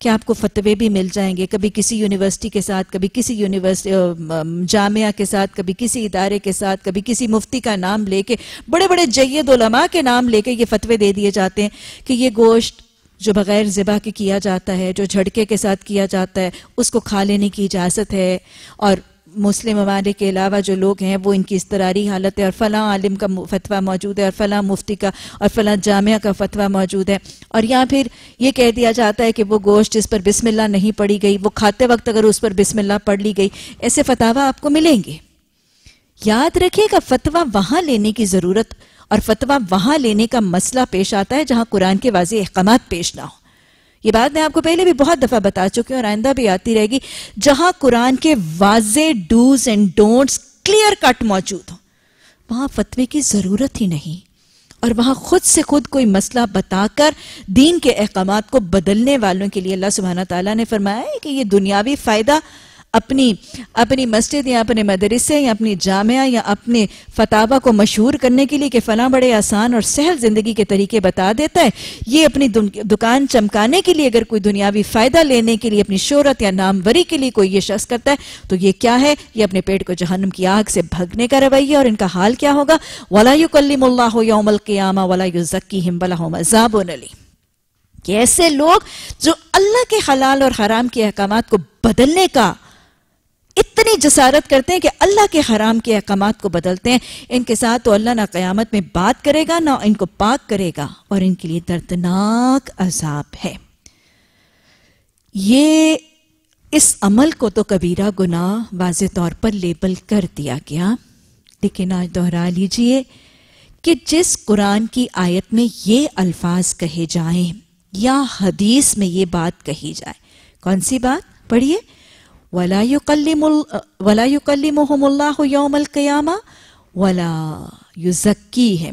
कि आपको फतवे भी मिल जाएंगे कभी किसी यूनिवर्सिटी के साथ कभी किसी यूनिवर्सिटी जामिया के साथ कभी किसी इदारे के साथ कभी किसी मुफ्ती का नाम लेके बड़े बड़े जैद उलमा के नाम लेके ये फतवे दे दिए जाते हैं कि ये गोश्त जो बगैर ज़िबा के किया जाता है जो झड़के के साथ किया जाता है उसको खा लेने की इजाज़त है और मुस्लिम ममालिक के अलावा जो लोग हैं वो इनकी इसतरारी हालत है और फ़लाँ आलिम का फतवा मौजूद है और फ़लाँ मुफ्ती का और फ़लाँ जामिया का फतवा मौजूद है और या फिर ये कह दिया जाता है कि वो गोश्त जिस पर बिसमिल्ला नहीं पड़ी गई वो खाते वक्त अगर उस पर बिसमिल्ला पढ़ ली गई ऐसे फतवा आपको मिलेंगे याद रखिएगा फतवा वहाँ लेने की ज़रूरत और फतवा वहाँ लेने का मसला पेश आता है जहाँ कुरान के वाजे अहकाम पेश ना हो ये बात मैं आपको पहले भी बहुत दफा बता चुकी हूं और आइंदा भी आती रहेगी जहां कुरान के वाजे do's and don'ts clear cut मौजूद हो वहां फतवे की जरूरत ही नहीं और वहां खुद से खुद कोई मसला बताकर दीन के अहकाम को बदलने वालों के लिए अल्लाह सुबहाना तला ने फरमाया कि ये दुनियावी फायदा अपनी अपनी मस्जिद या अपने मदरसे या अपनी जामिया या अपने फतावा को मशहूर करने के लिए कि फला बड़े आसान और सहल ज़िंदगी के तरीके बता देता है ये अपनी दुकान चमकाने के लिए अगर कोई दुनियावी फ़ायदा लेने के लिए अपनी शोहरत या नामवरी के लिए कोई ये शख्स करता है तो ये क्या है ये अपने पेट को जहनम की आग से भगने का रवैया और इनका हाल क्या होगा वला युकल्ला योमल क़ियामा वला युजक्की हिम्बला ऐसे लोग जो अल्लाह के हलाल और हराम के अहकाम को बदलने का इतनी जसारत करते हैं कि अल्लाह के हराम के अहकाम को बदलते हैं इनके साथ तो अल्लाह ना क्यामत में बात करेगा ना इनको पाक करेगा और इनके लिए दर्दनाक अजाब है ये इस अमल को तो कबीरा गुनाह वाज तौर पर लेबल कर दिया गया लेकिन आज दोहरा लीजिए कि जिस कुरान की आयत में ये अल्फाज कहे जाएं या हदीस में ये बात कही जाए कौन सी बात पढ़िए वला वला यौमल वला युजक्की है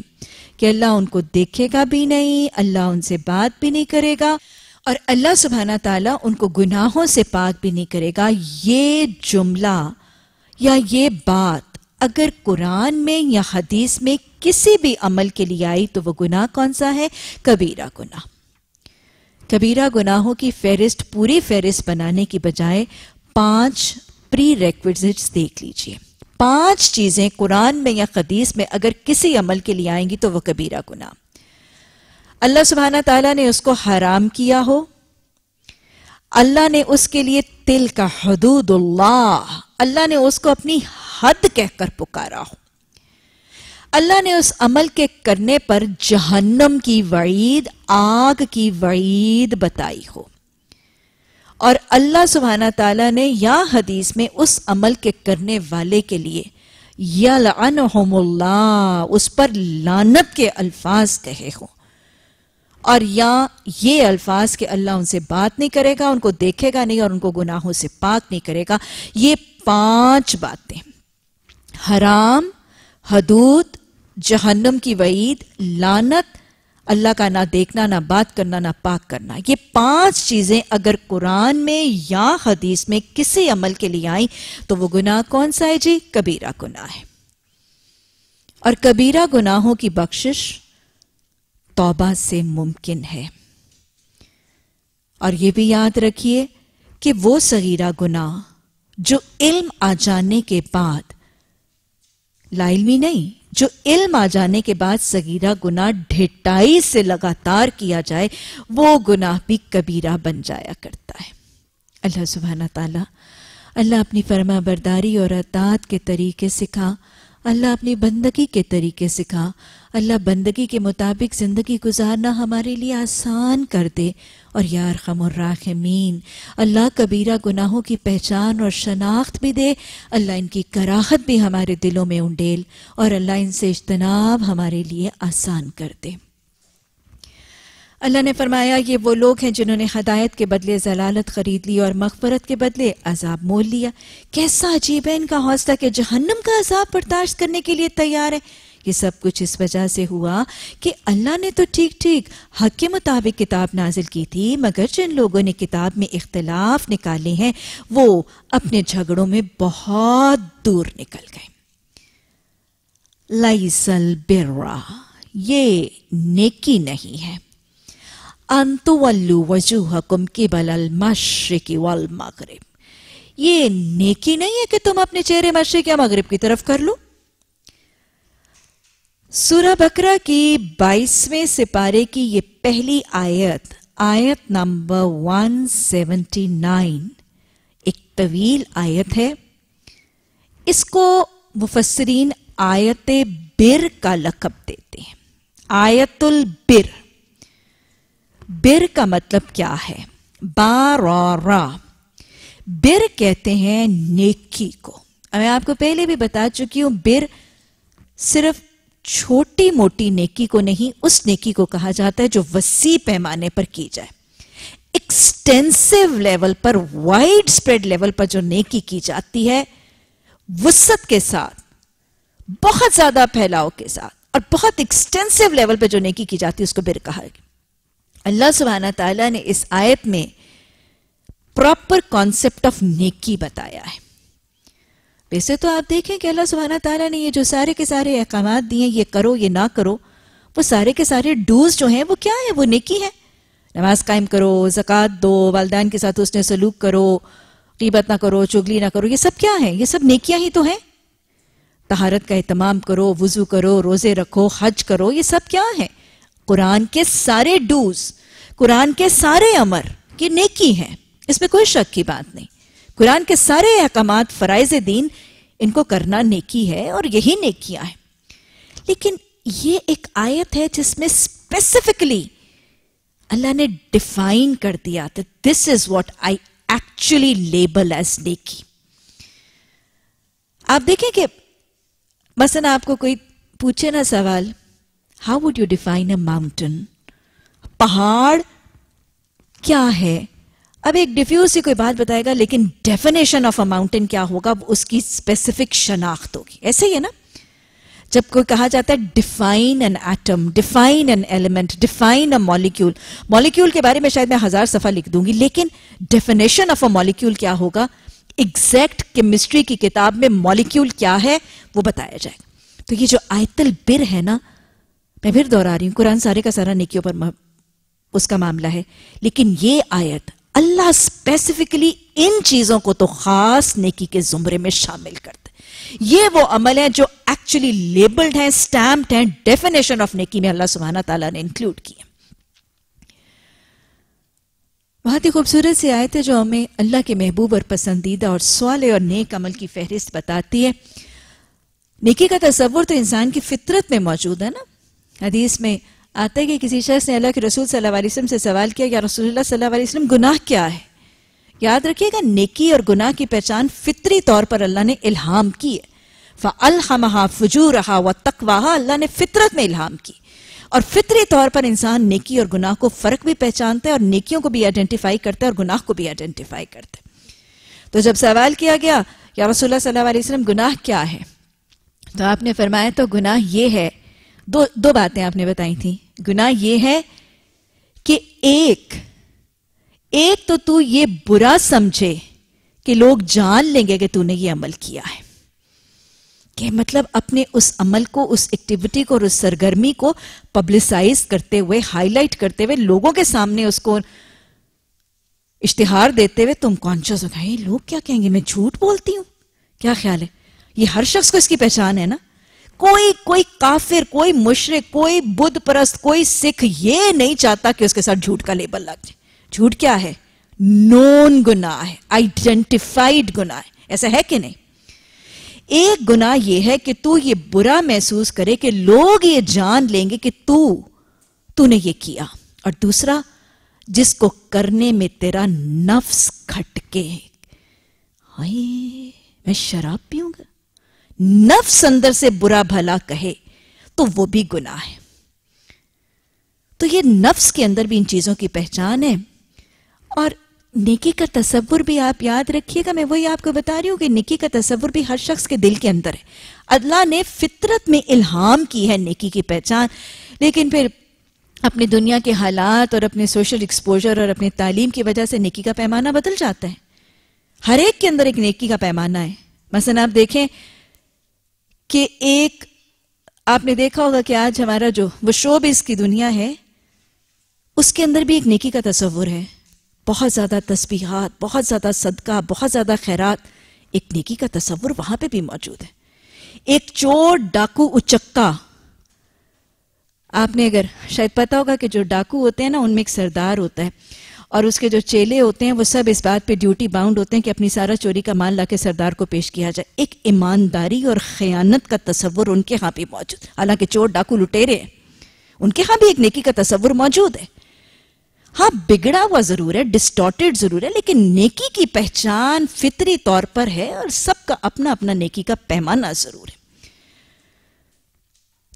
कि अल्लाह उनको देखेगा भी नहीं अल्लाह उनसे बात भी नहीं करेगा और अल्लाह सुबहाना ताला उनको गुनाहों से पाक भी नहीं करेगा ये जुमला या ये बात अगर कुरान में या हदीस में किसी भी अमल के लिए आई तो वो गुनाह कौन सा है कबीरा गुनाह कबीरा गुनाहों की फहरिस्त पूरी फहरिस्त बनाने की बजाय पांच प्री रेक्विजिट्स देख लीजिए पांच चीजें कुरान में या खदीस में अगर किसी अमल के लिए आएंगी तो वह कबीरा गुना अल्लाह सुबहाना तला ने उसको हराम किया हो अल्लाह ने उसके लिए तिल का हदूदुल्लाह अल्लाह ने उसको अपनी हद कहकर पुकारा हो अल्लाह ने उस अमल के करने पर जहन्नम की वईद आग की वईद बताई हो और अल्लाह सुबहाना ताला ने या हदीस में उस अमल के करने वाले के लिए उस पर लानत के अल्फाज कहे हो और या ये अल्फाज के अल्लाह उनसे बात नहीं करेगा उनको देखेगा नहीं और उनको गुनाहों से पाक नहीं करेगा ये पांच बातें हराम हदूद जहन्नम की वईद लानत अल्लाह का ना देखना ना बात करना ना पाक करना ये पांच चीज़ें अगर कुरान में या हदीस में किसी अमल के लिए आई तो वो गुनाह कौन सा है जी कबीरा गुनाह है और कबीरा गुनाहों की बख्शिश तौबा से मुमकिन है और ये भी याद रखिए कि वो सगीरा गुनाह जो इल्म आ जाने के बाद लाइल्मी नहीं जो इल्म आ जाने के बाद सगीरा गुनाह ढिटाई से लगातार किया जाए वो गुनाह भी कबीरा बन जाया करता है अल्लाह सुबहाना ताला अल्लाह अपनी फर्मा बरदारी और अतात के तरीके सिखा अल्लाह अपनी बंदगी के तरीके सिखा अल्लाह बंदगी के मुताबिक ज़िंदगी गुजारना हमारे लिए आसान कर दे और यार खमर्रामीन अल्लाह कबीरा गुनाहों की पहचान और शनाख्त भी दे अल्लाह इनकी कराहत भी हमारे दिलों में उंडेल और अल्लाह इनसे इज्तनाब हमारे लिए आसान कर दे अल्लाह ने फरमाया ये वो लोग हैं जिन्होंने हदायत के बदले जलालत खरीद ली और मकफरत के बदले अजाब मोल लिया कैसा अजीब है इनका हौसला कि जहन्नम का अजाब बर्दाश्त करने के लिए तैयार है ये सब कुछ इस वजह से हुआ कि अल्लाह ने तो ठीक ठीक हक के मुताबिक किताब नाजिल की थी मगर जिन लोगों ने किताब में इख्तलाफ निकाले हैं वो अपने झगड़ों में बहुत दूर निकल गए लाइसल बिर्रा ये नेकी नहीं है अंतुवल्लू वजूह किबल अल मशरिकी वल मगरिब ये नेकी नहीं है कि तुम अपने चेहरे मशरक या मगरिब की तरफ कर लो सूरा बकरा की बाईसवें सिपारे की ये पहली आयत आयत नंबर 179 एक तवील आयत है इसको मुफसरीन आयत बिर का लकब देते हैं आयतुल बिर बिर का मतलब क्या है बारा बिर कहते हैं नेकी को मैं आपको पहले भी बता चुकी हूं बिर सिर्फ छोटी मोटी नेकी को नहीं उस नेकी को कहा जाता है जो वसी पैमाने पर की जाए एक्सटेंसिव लेवल पर वाइड स्प्रेड लेवल पर जो नेकी की जाती है वसत के साथ बहुत ज्यादा फैलाव के साथ और बहुत एक्सटेंसिव लेवल पर जो नेकी की जाती है उसको बिर कहा अल्लाह सुबहाना तला ने इस आयत में प्रॉपर कॉन्सेप्ट ऑफ नेकी बताया है वैसे तो आप देखें कि अल्लाह सुबहाना तला ने ये जो सारे के सारे अहकाम दिए ये करो ये ना करो वो सारे के सारे डूज जो हैं वो क्या है वो नेकी है नमाज कायम करो जक़ात दो वालदान के साथ उसने सलूक करो कीबत ना करो चुगली ना करो ये सब क्या है ये सब नेकियां ही तो हैं तहारत का अहतमाम करो वज़ू करो रोज़े रखो हज करो ये सब क्या है कुरान के सारे डूज कुरान के सारे अमर ये नेकी हैं इसमें कोई शक की बात नहीं कुरान के सारे अहकाम फ़राइज दीन इनको करना नेकी है और यही नेकिया हैं लेकिन ये एक आयत है जिसमें स्पेसिफिकली अल्लाह ने डिफाइन कर दिया था this is what I actually label as नेकी आप देखें कि मसलन आपको कोई पूछे ना सवाल how would you define a mountain पहाड़ क्या है अब एक डिफ्यूज सी कोई बात बताएगा लेकिन डेफिनेशन ऑफ अ माउंटेन क्या होगा उसकी स्पेसिफिक शनाख्त होगी ऐसे ही है ना जब कोई कहा जाता है define an atom define an element define a molecule molecule के बारे में शायद मैं हजार सफा लिख दूंगी लेकिन डेफिनेशन ऑफ अ मॉलिक्यूल क्या होगा एग्जैक्ट केमिस्ट्री की किताब में मॉलिक्यूल क्या है वो बताया जाएगा तो ये जो आयतल बिर है ना मैं फिर दोहरा रही हूं कुरान सारे का सारा निकियों पर उसका मामला है लेकिन ये आयत अल्लाह स्पेसिफिकली इन चीजों को तो खास नेकी के जुमरे में शामिल करते ये वो अमल हैं जो एक्चुअली लेबल्ड हैं स्टैम्प्ड हैं डेफिनेशन ऑफ नेकी में अल्लाह सुबहाना तला ने इंक्लूड किए बहुत ही खूबसूरत सी आयत है जो हमें अल्लाह के महबूब और पसंदीदा और सवाल और नेक अमल की फहरिस्त बताती है नेकी का तस्वुर तो इंसान की फितरत में मौजूद है ना हदीस में आता है कि किसी शख्स ने अल्लाह के रसूल सल्लल्लाहु अलैहि वसल्लम से सवाल किया या रसूलुल्लाह सल्लल्लाहु अलैहि वसल्लम गुनाह क्या है याद रखिएगा नेकी और गुनाह की पहचान फितरी तौर पर अल्लाह ने इल्हाम की है फजू रहा व तकवाहा अल्लाह ने फितरत में इल्हाम की और फितरी तौर पर इंसान नेकी और गुनाह को फ़र्क भी पहचानता है और नेकियों को भी आइडेंटिफाई करता है और गुनाह को भी आइडेंटिफाई करता है तो जब सवाल किया गया या रसूल सल्लल्लाहु अलैहि वसल्लम गुनाह क्या है तो आपने फरमाया तो गुनाह ये है दो दो बातें आपने बताई थी गुना ये है कि एक एक तो तू ये बुरा समझे कि लोग जान लेंगे कि तूने ये अमल किया है कि मतलब अपने उस अमल को उस एक्टिविटी को और उस सरगर्मी को पब्लिसाइज करते हुए हाईलाइट करते हुए लोगों के सामने उसको इश्तिहार देते हुए तुम कॉन्शियस हो गए लोग क्या कहेंगे मैं झूठ बोलती हूं क्या ख्याल है ये हर शख्स को इसकी पहचान है ना कोई कोई काफिर कोई मुशरे कोई बुद्ध परस्त कोई सिख ये नहीं चाहता कि उसके साथ झूठ का लेबल लग जाए झूठ क्या है नोन गुना है आइडेंटिफाइड गुना है ऐसा है कि नहीं एक गुनाह यह है कि तू ये बुरा महसूस करे कि लोग ये जान लेंगे कि तू तूने ये किया और दूसरा जिसको करने में तेरा नफ्स खटके हाय मैं शराब पीऊंगा नफ्स अंदर से बुरा भला कहे तो वो भी गुनाह है तो ये नफ्स के अंदर भी इन चीज़ों की पहचान है और नेकी का तस्वुर भी आप याद रखिएगा मैं वही आपको बता रही हूं कि नेकी का तस्वुर भी हर शख्स के दिल के अंदर है अल्लाह ने फितरत में इल्हाम की है नेकी की पहचान लेकिन फिर अपनी दुनिया के हालात और अपने सोशल एक्सपोजर और अपनी तालीम की वजह से नेकी का पैमाना बदल जाता है हर एक के अंदर एक नेकी का पैमाना है मसलन आप देखें कि एक आपने देखा होगा कि आज हमारा जो वो शोब इसकी दुनिया है उसके अंदर भी एक नेकी का तस्वुर है बहुत ज़्यादा तस्बीहात बहुत ज़्यादा सदका बहुत ज़्यादा खैरात एक नेकी का तस्वुर वहां पे भी मौजूद है एक चोर डाकू उचक्का आपने अगर शायद पता होगा कि जो डाकू होते हैं ना उनमें एक सरदार होता है और उसके जो चेले होते हैं वो सब इस बात पे ड्यूटी बाउंड होते हैं कि अपनी सारा चोरी का माल लाके सरदार को पेश किया जाए एक ईमानदारी और खयानत का तस्वर उनके यहाँ भी मौजूद हालांकि चोर डाकू लुटेरे हैं उनके यहाँ भी एक नेकी का तस्वर मौजूद है हाँ बिगड़ा हुआ ज़रूर है डिस्टॉर्टेड ज़रूर है लेकिन नेकी की पहचान फितरी तौर पर है और सबका अपना अपना नेकी का पैमाना ज़रूर है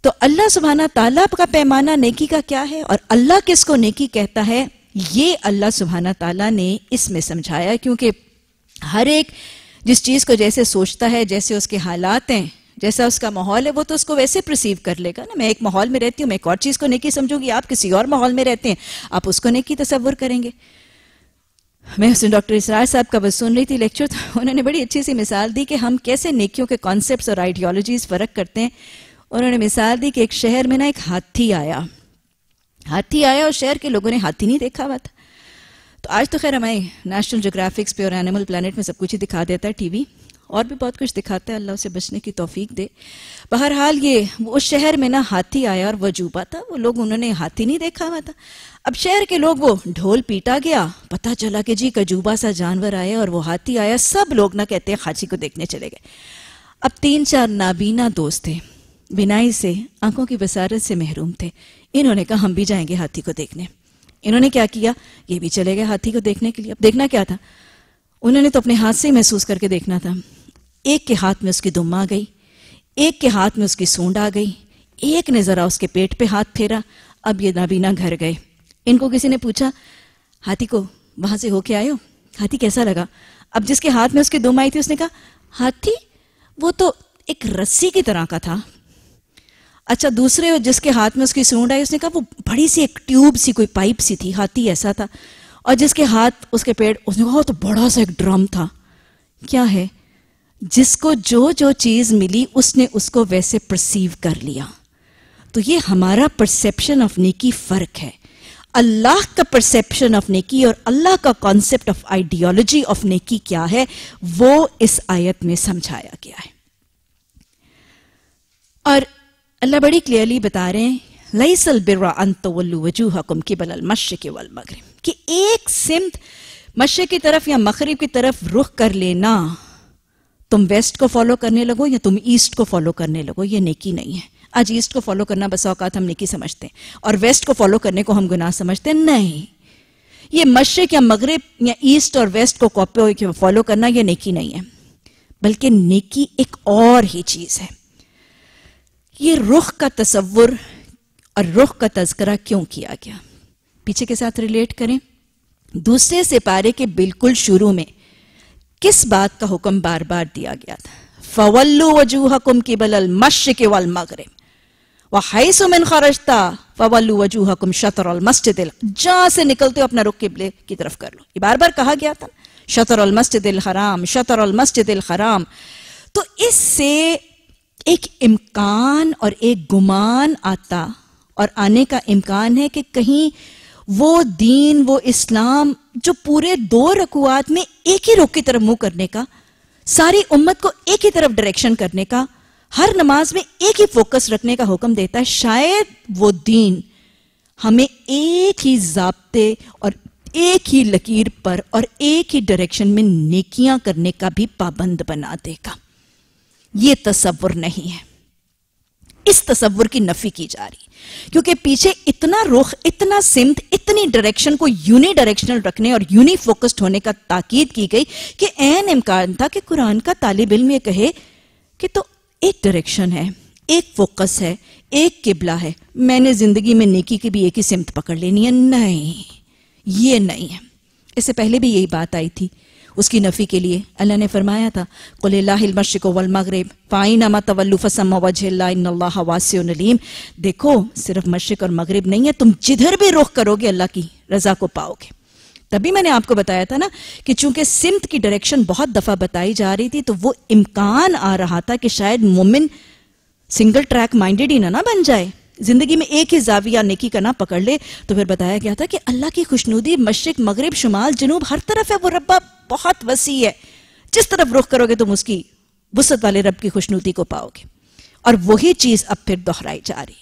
तो अल्लाह सुबहाना तालाब का पैमाना नेकी का क्या है और अल्लाह किसको नेकी कहता है ये अल्लाह सुबहाना ताला ने इसमें समझाया क्योंकि हर एक जिस चीज़ को जैसे सोचता है जैसे उसके हालात हैं जैसा उसका माहौल है वो तो उसको वैसे प्रसीव कर लेगा ना मैं एक माहौल में रहती हूँ मैं एक और चीज़ को नेकी समझूंगी आप किसी और माहौल में रहते हैं आप उसको नेकी तस्वुर करेंगे मैं उसने डॉक्टर इसरार साहब का बस सुन रही थी लेक्चर तो उन्होंने बड़ी अच्छी सी मिसाल दी कि हम कैसे नेकियों के कॉन्सेप्ट और आइडियोलॉजीज़ फ़र्क करते हैं उन्होंने मिसाल दी कि एक शहर में ना एक हाथी आया हाथी आया और शहर के लोगों ने हाथी नहीं देखा हुआ था तो आज तो खैर हमें नेशनल जोग्राफिक्स पे और एनिमल प्लानट में सब कुछ ही दिखा देता है टीवी और भी बहुत कुछ दिखाता है अल्लाह उसे बचने की तोफीक दे बहरहाल ये वो शहर में ना हाथी आया और वजूबा था वो लोग उन्होंने हाथी नहीं देखा हुआ था अब शहर के लोग वो ढोल पीटा गया पता चला कि जी कजूबा सा जानवर आया और वो हाथी आया सब लोग ना कहते हाथी को देखने चले गए अब तीन चार नाबीना दोस्त थे बिनाई से आंखों की बसारत से महरूम थे इन्होंने कहा हम भी जाएंगे हाथी को देखने इन्होंने क्या किया ये भी चले गए हाथी को देखने के लिए अब देखना क्या था उन्होंने तो अपने हाथ से ही महसूस करके देखना था एक के हाथ में उसकी दुम आ गई एक के हाथ में उसकी सूंड आ गई एक ने जरा उसके पेट पे हाथ फेरा अब ये नाबीना घर गए इनको किसी ने पूछा हाथी को वहां से होके आयो हाथी कैसा लगा अब जिसके हाथ में उसकी दुम आई थी उसने कहा हाथी वो तो एक रस्सी की तरह का था अच्छा दूसरे जिसके हाथ में उसकी सूंड आई उसने कहा वो बड़ी सी एक ट्यूब सी कोई पाइप सी थी हाथी ऐसा था और जिसके हाथ उसके पेड़ उसने कहा तो बड़ा सा एक ड्रम था क्या है जिसको जो जो चीज़ मिली उसने उसको वैसे परसीव कर लिया तो ये हमारा परसेप्शन ऑफ नेकी फ़र्क है अल्लाह का परसेप्शन ऑफ नेकी और अल्लाह का कॉन्सेप्ट ऑफ आइडियोलॉजी ऑफ नेकी क्या है वो इस आयत में समझाया गया है और अल्लाह बड़ी क्लियरली बता रहे हैं लईसल बिर्रा अंतवल्लू वजूहकुम किबल अल मशरक वल मगरब कि एक सिमत मशरक की तरफ या मगरब की तरफ रुख कर लेना तुम वेस्ट को फॉलो करने लगो या तुम ईस्ट को फॉलो करने लगो ये नेकी नहीं है आज ईस्ट को फॉलो करना बस औकात हम नेकी समझते हैं और वेस्ट को फॉलो करने को हम गुनाह समझते हैं नहीं ये मशरक या मगरब या ईस्ट और वेस्ट को कॉपी फॉलो करना यह नेकी नहीं है बल्कि नेकी एक और ही चीज़ है ये रुख का तस्वुर और रुख का तस्करा क्यों किया गया पीछे के साथ रिलेट करें दूसरे सिपारे के बिल्कुल शुरू में किस बात का हुक्म बार बार दिया गया था फवल्लु की किबल अल के वल मगरिब वहाइसु मिन खरजता फवल्लु हकुम शतर अल मस्जिद जहां से निकलते हो अपना रुख किबले की तरफ कर लो ये बार बार कहा गया था शतर अल मस्जिद हराम शतर अल मस्जिद हराम तो इससे एक इम्कान और एक गुमान आता और आने का इम्कान है कि कहीं वो दीन वो इस्लाम जो पूरे दो रकुआत में एक ही रुख की तरफ मुंह करने का सारी उम्मत को एक ही तरफ डायरेक्शन करने का हर नमाज में एक ही फोकस रखने का हुक्म देता है शायद वो दीन हमें एक ही जबते और एक ही लकीर पर और एक ही डायरेक्शन में नेकियां करने का भी पाबंद बना देगा ये तस्वुर नहीं है इस तस्वुर की नफी की जा रही क्योंकि पीछे इतना रुख इतना सिमत इतनी डायरेक्शन को यूनी डायरेक्शनल रखने और यूनी फोकस्ड होने का ताकीद की गई कि एन इम्कान था कि कुरान का तालिब इलम यह कहे कि तो एक डायरेक्शन है एक फोकस है एक किबला है मैंने जिंदगी में नेकी की भी एक ही सिमत पकड़ लेनी है नहीं ये नहीं है इससे पहले भी यही बात आई थी उसकी नफ़ी के लिए अल्लाह ने फरमाया था कुल्लामशिक वलमगरब फ़ाइन अमा तवल्लुफ़सम वजह वासीम देखो सिर्फ मशरक़ और मगरब नहीं है तुम जिधर भी रुख करोगे अल्लाह की रज़ा को पाओगे तभी मैंने आपको बताया था ना कि चूंकि सिमत की डायरेक्शन बहुत दफ़ा बताई जा रही थी तो वो इम्कान आ रहा था कि शायद मोमिन सिंगल ट्रैक माइंडेड ही ना ना बन जाए जिंदगी में एक ही जाविया नेकी का ना पकड़ ले तो फिर बताया गया था कि अल्लाह की खुशनुदी मशरक मगरब शुमाल जनूब हर तरफ है वो रब्बा बहुत वसी है जिस तरफ रुख करोगे तुम उसकी वसत वाले रब की खुशनुदी को पाओगे और वही चीज अब फिर दोहराई जा रही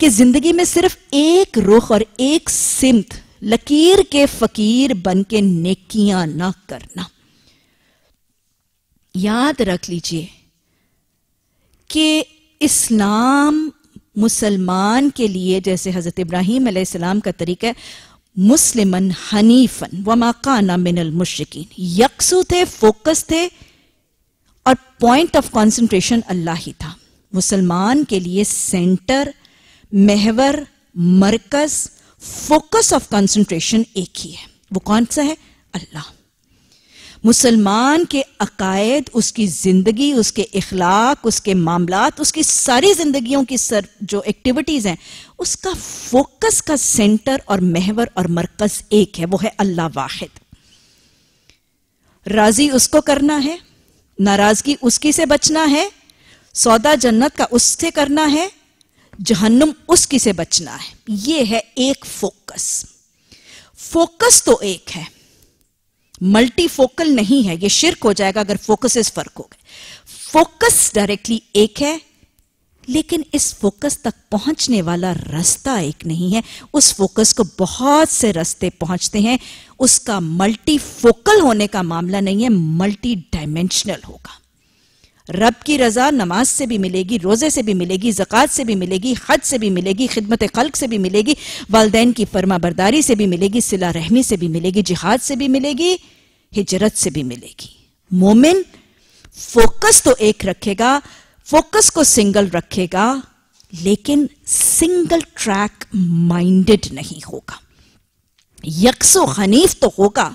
कि जिंदगी में सिर्फ एक रुख और एक सिमत लकीर के फकीर बन के नेकियां ना करना याद रख लीजिए कि इस्लाम मुसलमान के लिए जैसे हज़रत इब्राहिम का तरीका है मुसलमन हनीफन माकाना मिनल मुश्किन यकसू थे फोकस थे और पॉइंट ऑफ कंसंट्रेशन अल्लाह ही था मुसलमान के लिए सेंटर महवर मरकज फोकस ऑफ कंसंट्रेशन एक ही है वो कौन सा है अल्लाह मुसलमान के अकायद उसकी ज़िंदगी उसके अखलाक उसके मामला उसकी सारी जिंदगी की सर जो एक्टिविटीज़ हैं उसका फोकस का सेंटर और महवर और मरकज़ एक है वो है अल्लाह वाहिद राजी उसको करना है नाराज़गी उसकी से बचना है सौदा जन्नत का उससे करना है जहन्नुम उसकी से बचना है ये है एक फोकस फोकस तो एक है मल्टीफोकल नहीं है ये शिरक हो जाएगा अगर फोकस फर्क हो गए फोकस डायरेक्टली एक है लेकिन इस फोकस तक पहुंचने वाला रास्ता एक नहीं है उस फोकस को बहुत से रास्ते पहुंचते हैं उसका मल्टी फोकल होने का मामला नहीं है मल्टी डायमेंशनल होगा रब की रजा नमाज से भी मिलेगी रोज़े से भी मिलेगी जक़ात से भी मिलेगी हज से भी मिलेगी खिदमत खल्क से भी मिलेगी वालदेन की फर्मा बरदारी से भी मिलेगी सिला रहमी से भी मिलेगी जिहाद से भी मिलेगी हिजरत से भी मिलेगी मोमिन फोकस तो एक रखेगा फोकस को सिंगल रखेगा लेकिन सिंगल ट्रैक माइंडेड नहीं होगा यकसो हनीफ तो होगा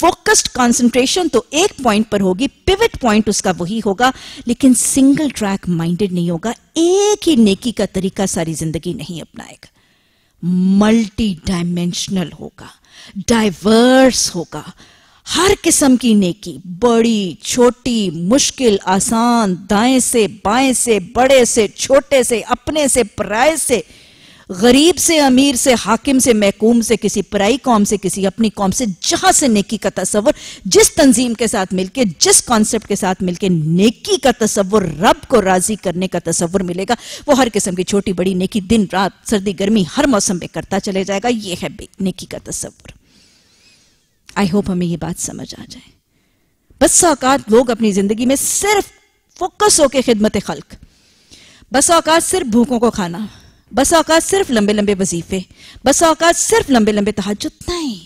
फोकस्ड कंसंट्रेशन तो एक पॉइंट पर होगी पिवट पॉइंट उसका वही होगा लेकिन सिंगल ट्रैक माइंडेड नहीं होगा एक ही नेकी का तरीका सारी जिंदगी नहीं अपनाएगा मल्टी डायमेंशनल होगा डाइवर्स होगा हर किस्म की नेकी बड़ी छोटी मुश्किल आसान दाएं से बाएं से बड़े से छोटे से अपने से पराए से गरीब से अमीर से हाकिम से महकूम से किसी पराई कौम से किसी अपनी कौम से जहां से नेकी का तस्वर जिस तंजीम के साथ मिलकर जिस कॉन्सेप्ट के साथ मिलकर नेकी का तस्वर रब को राजी करने का तस्वर मिलेगा वो हर किस्म की छोटी बड़ी नेकी दिन रात सर्दी गर्मी हर मौसम में करता चले जाएगा ये है नेकी का तस्वर आई होप हमें ये बात समझ आ जाए बस औकात लोग अपनी जिंदगी में सिर्फ फोकस होकर खिदमत खल्क बस औकात सिर्फ भूखों को खाना बस औकात सिर्फ लंबे लंबे वजीफे बस औकात सिर्फ लंबे लंबे तहजुत नहीं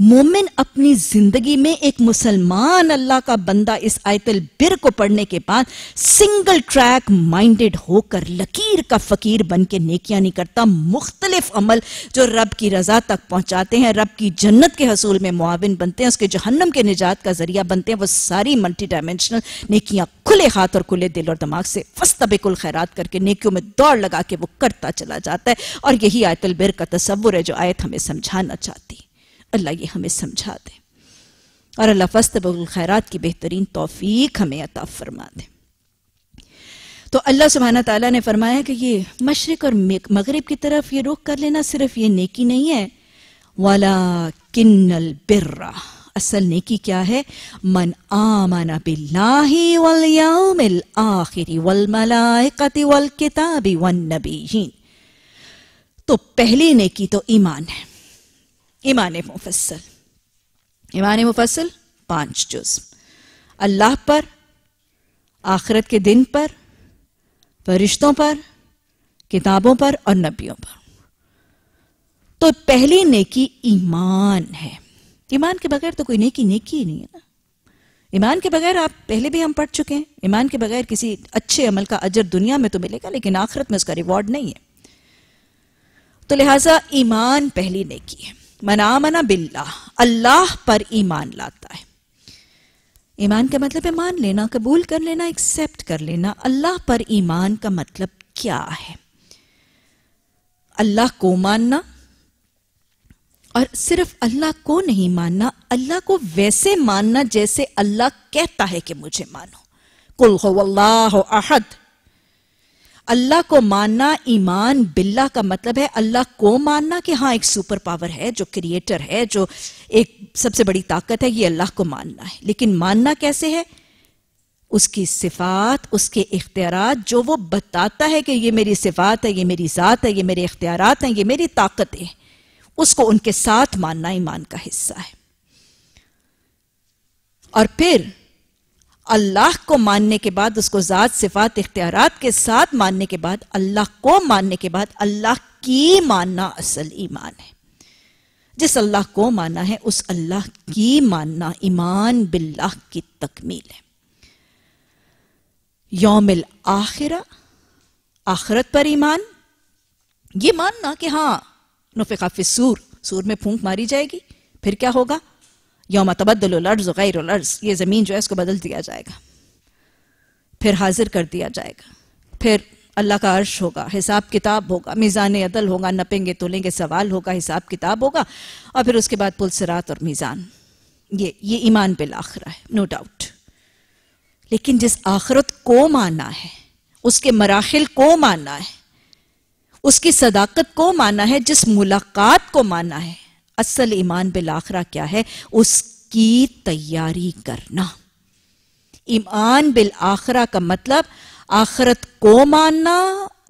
मोमिन अपनी जिंदगी में एक मुसलमान अल्लाह का बंदा इस आयतल बिर को पढ़ने के बाद सिंगल ट्रैक माइंडेड होकर लकीर का फकीर बन के नेकिया नहीं करता मुख्तलिफ अमल जो रब की रजा तक पहुंचाते हैं रब की जन्नत के हसूल में मुआविन बनते हैं उसके जहन्नम के निजात का जरिया बनते हैं वो सारी मल्टी डायमेंशनल नेकियां खुले हाथ और खुले दिल और दिमाग से फस्तबिकुल खैरात करके नेकियों में दौड़ लगा के वो करता चला जाता है और यही आयतल बिर का तस्वुर है जो आयत हमें समझाना चाहती अल्लाह ये हमें समझा दे और अल्लाह फस्त खैरात की बेहतरीन तोफ़ीक हमें अता फरमा दे तो अल्लाह सुबहाना तला ने फरमाया कि ये मशरक़ और मगरब की तरफ ये रुख कर लेना सिर्फ ये नेकी नहीं है वाला किन्नल बिर्रा असल नेकी क्या है मन आमाना बिल्लाही वल यौमिल आखिरी वल मलाइकति वल किताबी वन नबीहीन तो पहली नेकी तो ईमान है ईमान मुफसल ईमान मुफसल पांच जुज अल्लाह पर आखिरत के दिन पर फरिश्तों पर किताबों पर और नबियों पर तो पहली नेकी ईमान है ईमान के बगैर तो कोई नेकी नेकी ही नहीं है ना ईमान के बगैर आप पहले भी हम पढ़ चुके हैं ईमान के बगैर किसी अच्छे अमल का अजर दुनिया में तो मिलेगा लेकिन आखिरत में उसका रिवॉर्ड नहीं है तो लिहाजा ईमान पहली नेकी है मनामना बिल्ला अल्लाह पर ईमान लाता है ईमान का मतलब है मान लेना कबूल कर लेना एक्सेप्ट कर लेना अल्लाह पर ईमान का मतलब क्या है अल्लाह को मानना और सिर्फ अल्लाह को नहीं मानना अल्लाह को वैसे मानना जैसे अल्लाह कहता है कि मुझे मानो कुल हो अल्लाह अहद अल्लाह को मानना ईमान बिल्ला का मतलब है अल्लाह को मानना कि हाँ एक सुपर पावर है जो क्रिएटर है जो एक सबसे बड़ी ताकत है ये अल्लाह को मानना है लेकिन मानना कैसे है उसकी सिफात उसके इख्तियार जो वो बताता है कि ये मेरी सिफात है ये मेरी ज़ात है ये मेरे इख्तियार हैं ये मेरी ताकतें उसको उनके साथ मानना ईमान का हिस्सा है और फिर अल्लाह को मानने के बाद उसको ज़ात सिफात इख्तियारत के साथ मानने के बाद अल्लाह को मानने के बाद अल्लाह की मानना असल ईमान है जिस अल्लाह को माना है उस अल्लाह की मानना ईमान बिल्लाह की तकमील है योमिल आखिरा आखरत पर ईमान ये मानना कि हाँ नुफिका सूर सूर में फूंक मारी जाएगी फिर क्या होगा योम तबदल लर्ज गैर लर्ज ये ज़मीन जो है इसको बदल दिया जाएगा फिर हाजिर कर दिया जाएगा फिर अल्लाह का अर्श होगा हिसाब किताब होगा मीज़ान अदल होगा नपेंगे तोलेंगे सवाल होगा हिसाब किताब होगा और फिर उसके बाद पुलसरात और मीज़ान ये ये ईमान बिल आखरा है नो डाउट लेकिन जिस आखरत को मानना है उसके मराहल को मानना है उसकी सदाकत को मानना है जिस मुलाकात को मानना है असल ईमान बिल आखरा क्या है उसकी तैयारी करना ईमान बिल आखरा का मतलब आखरत को मानना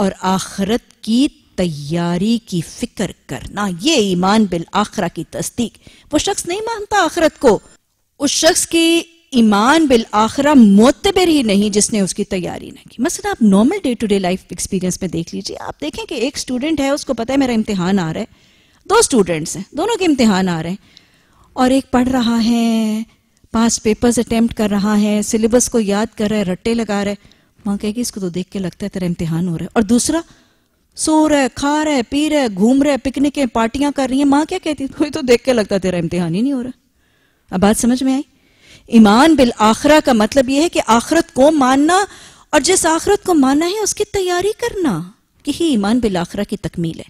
और आखरत की तैयारी की फिक्र करना ये ईमान बिल आखरा की तस्दीक वो शख्स नहीं मानता आखरत को उस शख्स की ईमान बिल आखरा मोतबर ही नहीं जिसने उसकी तैयारी ना की मसलन आप normal day to day life experience में देख लीजिए आप देखें कि एक स्टूडेंट है उसको पता है मेरा इम्तिहान आ रहा है दो स्टूडेंट्स हैं दोनों के इम्तिहान आ रहे हैं और एक पढ़ रहा है पास पेपर्स अटैम्प्ट कर रहा है सिलेबस को याद कर रहा है रट्टे लगा रहे है माँ कहेगी इसको तो देख के लगता है तेरा इम्तिहान हो रहा है और दूसरा सो रहा है खा रहा है पी रहा है घूम रहा है पिकनिक है पार्टियां कर रही है माँ क्या कहती है कोई तो देख के लगता है तेरा इम्तिहान ही नहीं हो रहा अब बात समझ में आई ईमान बिल आखरा का मतलब यह है कि आखरत को मानना और जिस आखरत को मानना है उसकी तैयारी करना यही ईमान बिल आखरा की तकमील है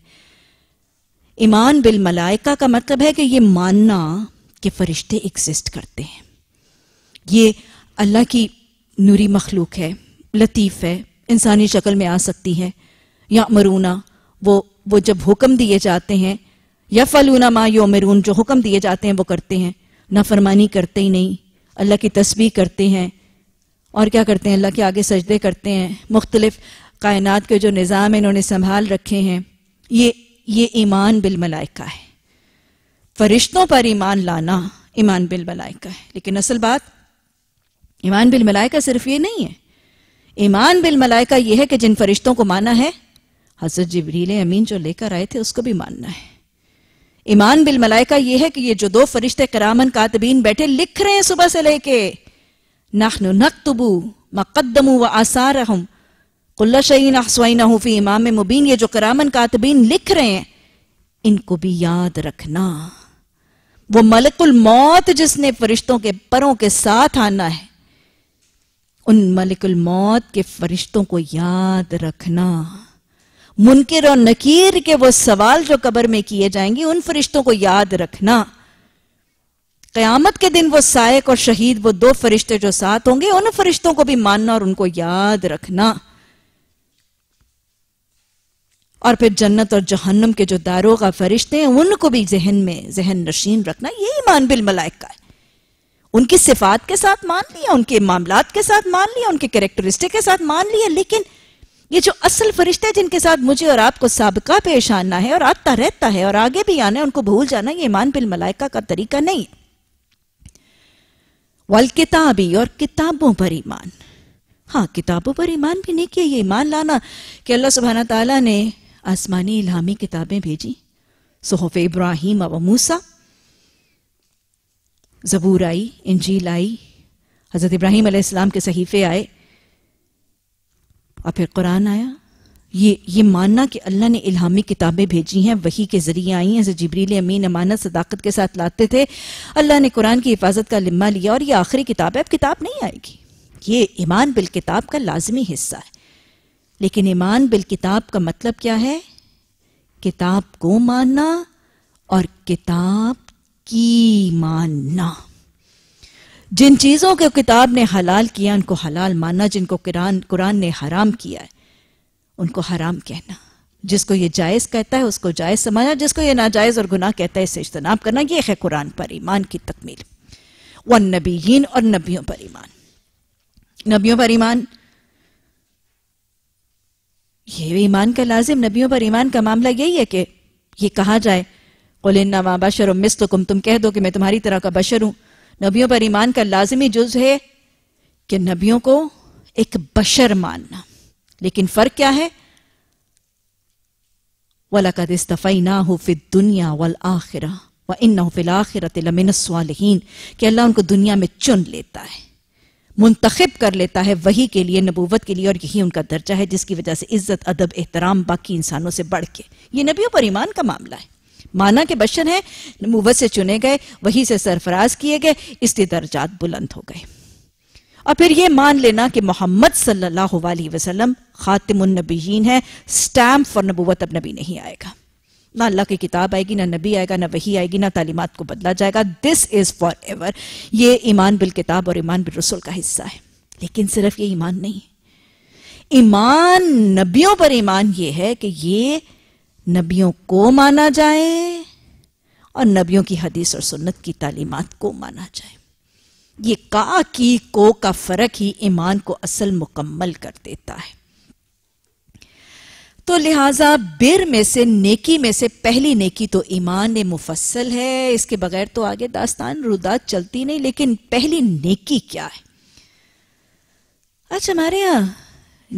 ईमान बिल मलाइका का मतलब है कि ये मानना कि फरिश्ते एग्जिस्ट करते हैं ये अल्लाह की नूरी मखलूक है लतीफ़ है इंसानी शक्ल में आ सकती है या मरूना वो वो जब हुक्म दिए जाते हैं या फलूना मा यो मरून जो हुक्म दिए जाते हैं वो करते हैं नाफरमानी करते ही नहीं अल्लाह की तस्वीर करते हैं और क्या करते हैं अल्लाह के आगे सजदे करते हैं मुख्तलिफ कायनात के जो निज़ाम इन्होंने संभाल रखे हैं ये ये ईमान बिल मलाइका है फरिश्तों पर ईमान लाना ईमान बिल मलाइका है लेकिन असल बात ईमान बिल मलाइका सिर्फ ये नहीं है ईमान बिल मलाइका ये है कि जिन फरिश्तों को माना है हजरत जबरील अमीन जो लेकर आए थे उसको भी मानना है ईमान बिल मलाइका ये है कि ये जो दो फरिश्ते करामन कातबीन बैठे लिख रहे हैं सुबह से लेके नखन नकतबू मकदमू व आसार हम कुल्ला शहीन हसवाइन हूफ़ी इमाम मुबीन ये जो करामन कातबीन लिख रहे हैं इनको भी याद रखना वो मलकुल मौत जिसने फरिश्तों के परों के साथ आना है उन मलिकुल मौत के फरिश्तों को याद रखना मुनकर और नकीर के वो सवाल जो कबर में किए जाएंगे उन फरिश्तों को याद रखना कयामत के दिन वो सायक और शहीद वो दो फरिश्ते जो साथ होंगे उन फरिश्तों को भी मानना और उनको याद रखना और फिर जन्नत और जहन्नम के जो दारोगा फरिश्ते हैं उनको भी जहन में जहन नशीन रखना यही ईमान बिल मलाइक का है उनकी सिफात के साथ मान लिया उनके मामला के साथ मान लिया उनके करेक्टरिस्टिक के साथ मान लिया लेकिन ये जो असल फरिश्ते जिनके साथ मुझे और आपको सबका पेश आना है और आता रहता है और आगे भी आना है उनको भूल जाना ये ईमान बिल मलाइका का तरीका नहीं है वल किताबी और किताबों पर ईमान हाँ किताबों पर ईमान भी नहीं किया ये ईमान लाना कि अल्लाह सुबहाना तला ने आसमानी इलामी किताबें भेजी सोहफ इब्राहिम अब मूसा जबूर आई इंजील आई हज़रत इब्राहिम आसमाम के सहीफ़े आए और फिर कुरान आया ये ये मानना कि अल्लाह ने इलामी किताबें भेजी हैं वही के ज़रिए आई हैं जबरील अमीन अमानत सदाकत के साथ लाते थे अल्लाह ने कुरान की हिफाजत का लिम्मा लिया और ये आखिरी किताब है अब किताब नहीं आएगी ये ईमान बिल किताब का लाजमी हिस्सा है लेकिन ईमान बिल किताब का मतलब क्या है किताब को मानना और किताब की मानना जिन चीज़ों को किताब ने हलाल किया उनको हलाल मानना जिनको कुरान कुरान ने हराम किया है उनको हराम कहना जिसको ये जायज़ कहता है उसको जायज़ समझना जिसको ये नाजायज़ और गुनाह कहता है इसे इज्तनाब करना ये है कुरान पर ईमान की तकमील वन नबीन और नबियों पर ईमान नबियों पर ईमान ये ईमान का लाजिम नबियों पर ईमान का मामला यही है कि ये कहा जाए कुलिन्ना माँ बशर मिस कुम तुम कह दो कि मैं तुम्हारी तरह का बशर हूं नबियों पर ईमान का लाजिमी जुज है कि नबियों को एक बशर मानना लेकिन फर्क क्या है वलकद इस्तफ़ी ना हो फिर दुनिया वल आखिरा व इन ना हो फिल आखिरत लमिन कि अल्लाह उनको दुनिया में चुन लेता है मुंतखब कर लेता है वही के लिए नबूवत के लिए और यही उनका दर्जा है जिसकी वजह से इज्जत अदब एहतराम बाकी इंसानों से बढ़ के ये नबियों पर ईमान का मामला है माना के बशर है नबूवत से चुने गए वही से सरफराज किए गए इसलिए दर्जात बुलंद हो गए और फिर ये मान लेना कि मोहम्मद सल्लल्लाहु अलैहि वसल्लम खातिमुन नबीन है स्टैम्प फॉर नबूवत अब नबी नहीं आएगा ना अल्लाह की किताब आएगी ना नबी आएगा ना वही आएगी ना तालीमत को बदला जाएगा दिस इज फॉर एवर ये ईमान बिल किताब और ईमान बिल रसुल का हिस्सा है लेकिन सिर्फ ये ईमान नहीं ईमान नबियों पर ईमान ये है कि ये नबियों को माना जाए और नबियों की हदीस और सुन्नत की तालीमत को माना जाए ये का की को का फर्क ही ईमान को असल मुकम्मल कर देता है तो लिहाजा बिर में से नेकी में से पहली नेकी तो ईमान मुफसल है इसके बगैर तो आगे दास्तान रुदात चलती नहीं लेकिन पहली नेकी क्या है अच्छा हमारे यहाँ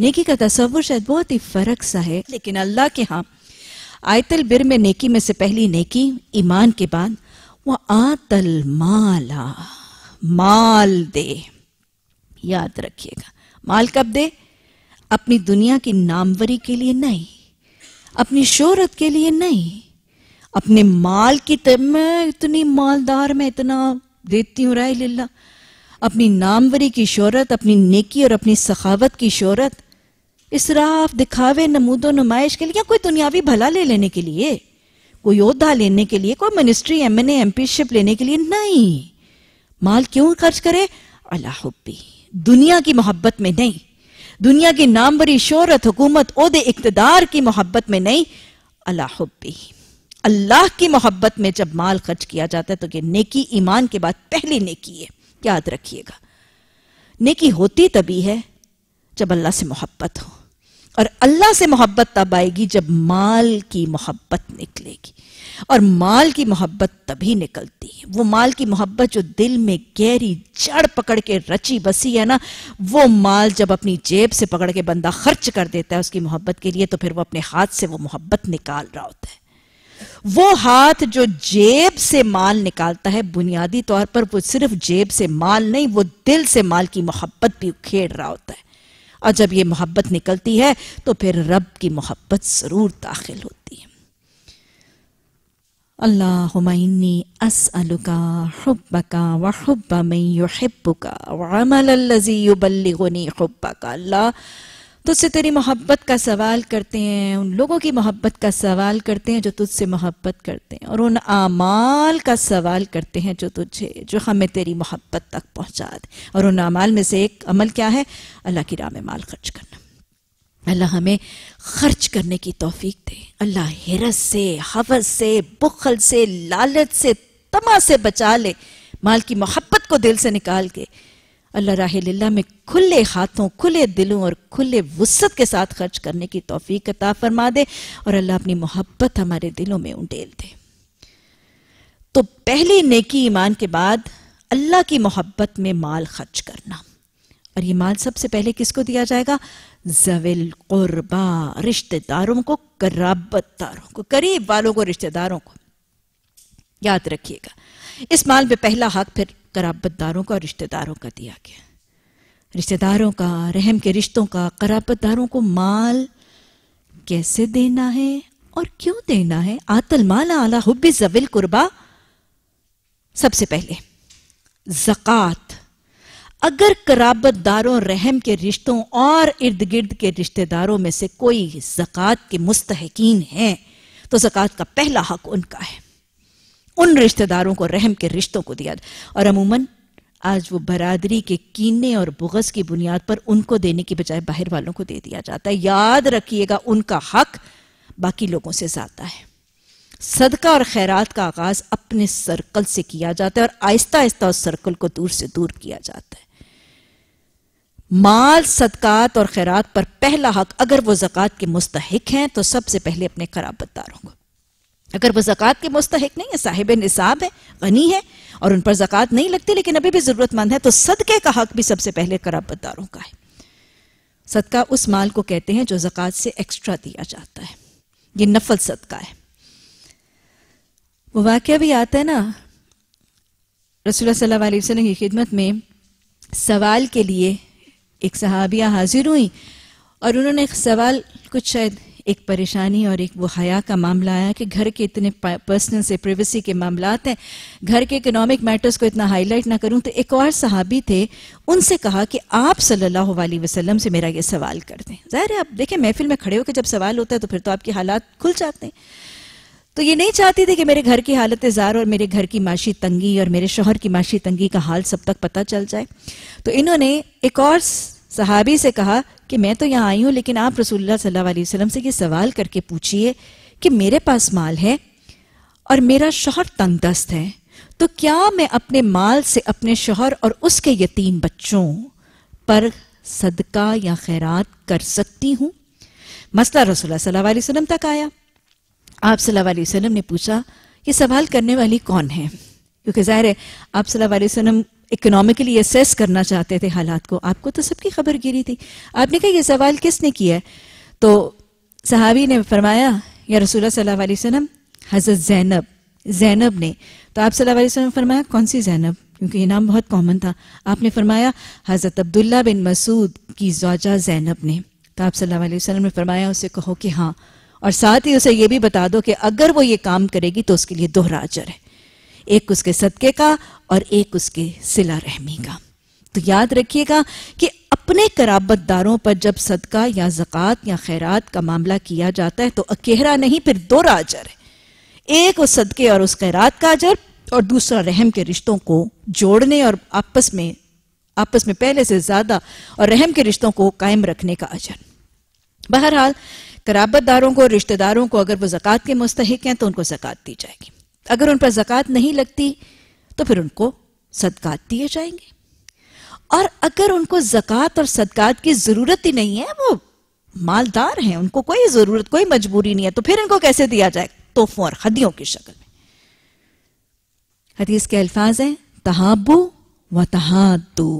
नेकी का तस्वुर शायद बहुत ही फर्क सा है लेकिन अल्लाह के यहाँ आयतल बिर में नेकी में से पहली नेकी ईमान के बाद वह आतल माला माल दे याद रखिएगा माल कब दे अपनी दुनिया की नामवरी के लिए नहीं अपनी शोहरत के लिए नहीं अपने माल की मैं इतनी मालदार मैं इतना देती हूं राय लीला अपनी नामवरी की शोहरत अपनी नेकी और अपनी सखावत की शोहरत इसराफ दिखावे नमूदो नुमाइश के लिए या कोई दुनियावी भला ले लेने के लिए कोई योद्धा लेने के लिए कोई मिनिस्ट्री एम एन एम लेने के लिए नहीं माल क्यों खर्च करे अलाहुब्बी दुनिया की मोहब्बत में नहीं दुनिया की नामवरी शोहरत हुकूमत ओदे इकतदार की मोहब्बत में नहीं अलाहुबी अल्लाह की मोहब्बत में जब माल खर्च किया जाता है तो ये नेकी ईमान के बाद पहली नेकी है याद रखिएगा नेकी होती तभी है जब अल्लाह से मोहब्बत हो और अल्लाह से मोहब्बत तब आएगी जब माल की मोहब्बत निकलेगी और माल की मोहब्बत तभी निकलती है वो माल की मोहब्बत जो दिल में गहरी जड़ पकड़ के रची बसी है ना वो माल जब अपनी जेब से पकड़ के बंदा खर्च कर देता है उसकी मोहब्बत के लिए तो फिर वो अपने हाथ से वो मोहब्बत निकाल रहा होता है वो हाथ जो जेब से माल निकालता है बुनियादी तौर पर वो सिर्फ जेब से माल नहीं वो दिल से माल की मोहब्बत भी उखेड़ रहा होता है और जब ये मोहब्बत निकलती है तो फिर रब की मोहब्बत जरूर दाखिल होती है अल्लाहुम्मा असअलुका हुब्बका व हुब्ब मन युहिब्बुका व अमल तुझसे तेरी मोहब्बत का सवाल करते हैं उन लोगों की मोहब्बत का सवाल करते हैं जो तुझसे मोहब्बत करते हैं और उन आमाल का सवाल करते हैं जो तुझे जो हमें तेरी मोहब्बत तक पहुंचा दे और उन आमाल में से एक अमल क्या है अल्लाह की राह में माल खर्च करना अल्लाह हमें खर्च करने की तौफीक दे अल्लाह हिरस से हवस से बुखल से लालच से तमा से बचा ले माल की मोहब्बत को दिल से निकाल के अल्लाह राहल्ला में खुले हाथों खुले दिलों और खुले वसत के साथ खर्च करने की तोफीक अता फरमा दे और अल्लाह अपनी मोहब्बत हमारे दिलों में उंडेल दे तो पहली नेकी ईमान के बाद अल्लाह की मोहब्बत में माल खर्च करना और ये माल सबसे पहले किसको दिया जाएगा जविल कुरबा रिश्तेदारों को कराबतदारों को करीब वालों को रिश्तेदारों को याद रखिएगा इस माल में पहला हक फिर कराबतदारों का और रिश्तेदारों का दिया गया रिश्तेदारों का रहम के रिश्तों का कराबतदारों को माल कैसे देना है और क्यों देना है आतल माल आला हुबी जविल कुरबा सबसे पहले जक़ात अगर कराबतदारों रहम के रिश्तों और इर्द गिर्द के रिश्तेदारों में से कोई जक़ात के मुस्तकिन हैं तो जक़ात का पहला हक उनका है उन रिश्तेदारों को रहम के रिश्तों को दिया और अमूमन आज वो बरादरी के कीने और बुगस की बुनियाद पर उनको देने की बजाय बाहर वालों को दे दिया जाता है याद रखिएगा उनका हक बाकी लोगों से ज्यादा है सदका और खैरात का आगाज अपने सर्कल से किया जाता है और आहिस्ता आहिस्ता उस सर्कल को दूर से दूर किया जाता है माल सदक़ात और खैरात पर पहला हक अगर वो जक़ात के मुस्तक हैं तो सबसे पहले अपने खराबतदारों को अगर वो जक़ात के मुस्तक नहीं है साहिब निसाब है गनी है और उन पर जक़ात नहीं लगती लेकिन अभी भी ज़रूरतमंद है तो सदक़े का हक भी सबसे पहले खराबतदारों का है सदका उस माल को कहते हैं जो जक़ात से एक्स्ट्रा दिया जाता है ये नफल सदका है वो वाक़ भी आता है ना रसोल्ला सल्ला वसलम की खिदमत में सवाल के लिए एक सहाबिया हाजिर हुई और उन्होंने सवाल कुछ शायद एक परेशानी और एक वो हया का मामला आया कि घर के इतने पर्सनल से प्रिवेसी के मामला हैं घर के इकोनॉमिक मैटर्स को इतना हाईलाइट ना करूं तो एक और सहाबी थे उनसे कहा कि आप सल्लल्लाहु अलैहि वसल्लम से मेरा ये सवाल कर दें ज़ाहिर है आप देखें महफिल में खड़े होकर जब सवाल होता है तो फिर तो आपके हालात खुल जाते हैं तो ये नहीं चाहती थी कि मेरे घर की हालत इजार और मेरे घर की माशी तंगी और मेरे शोहर की माशी तंगी का हाल सब तक पता चल जाए तो इन्होंने एक और सहाबी से कहा कि मैं तो यहाँ आई हूँ लेकिन आप रसूल सल्लल्लाहु अलैहि वसल्लम से ये सवाल करके पूछिए कि मेरे पास माल है और मेरा शोहर तंग दस्त है तो क्या मैं अपने माल से अपने शोहर और उसके यतीम बच्चों पर सदका या खैरात कर सकती हूँ मसला रसोल्ला सल्लल्लाहु अलैहि तक आया आप सल्लल्लाहु अलैहि वसल्लम ने पूछा ये सवाल करने वाली कौन है क्योंकि जाहिर है आप सल्लल्लाहु अलैहि वसल्लम इकोनॉमिकली असेस करना चाहते थे हालात को आपको तो सबकी खबर गिरी थी आपने कहा यह सवाल किसने किया है तो सहाबी ने फरमाया या रसूल सल्लल्लाहु अलैहि वसल्लम हज़रत जैनब जैनब ने तो आप सल्लल्लाहु अलैहि वसल्लम फरमाया कौन सी जैनब क्योंकि ये नाम बहुत कॉमन था आपने फरमाया हज़रत अब्दुल्ला बिन मसूद की जौजा जैनब ने तो आप सल्लल्लाहु अलैहि वसल्लम ने फरमाया उसे कहो कि हाँ और साथ ही उसे यह भी बता दो कि अगर वो ये काम करेगी तो उसके लिए दोहरा अजर है एक उसके सदके का और एक उसके सिला रहमी का तो याद रखिएगा कि अपने कराबतदारों पर जब सदका या जक़ात या खैरात का मामला किया जाता है तो अकेहरा नहीं फिर दोहरा अजर है एक उस सदके और उस खैरात का अजर और दूसरा रहम के रिश्तों को जोड़ने और आपस में आपस में पहले से ज्यादा और रहम के रिश्तों को कायम रखने का अजर बहरहाल कराबतदारों को रिश्तेदारों को अगर वो जक़ात के मुस्तक हैं तो उनको जक़ात दी जाएगी अगर उन पर जक़ात नहीं लगती तो फिर उनको सदक़ात दिए जाएंगे और अगर उनको जक़ात और सदक़ात की ज़रूरत ही नहीं है वो मालदार हैं उनको कोई ज़रूरत कोई मजबूरी नहीं है तो फिर इनको कैसे दिया जाए तोहफों और हदियों की शक्ल में हदीस के अल्फाज हैं तहाबू व तहादू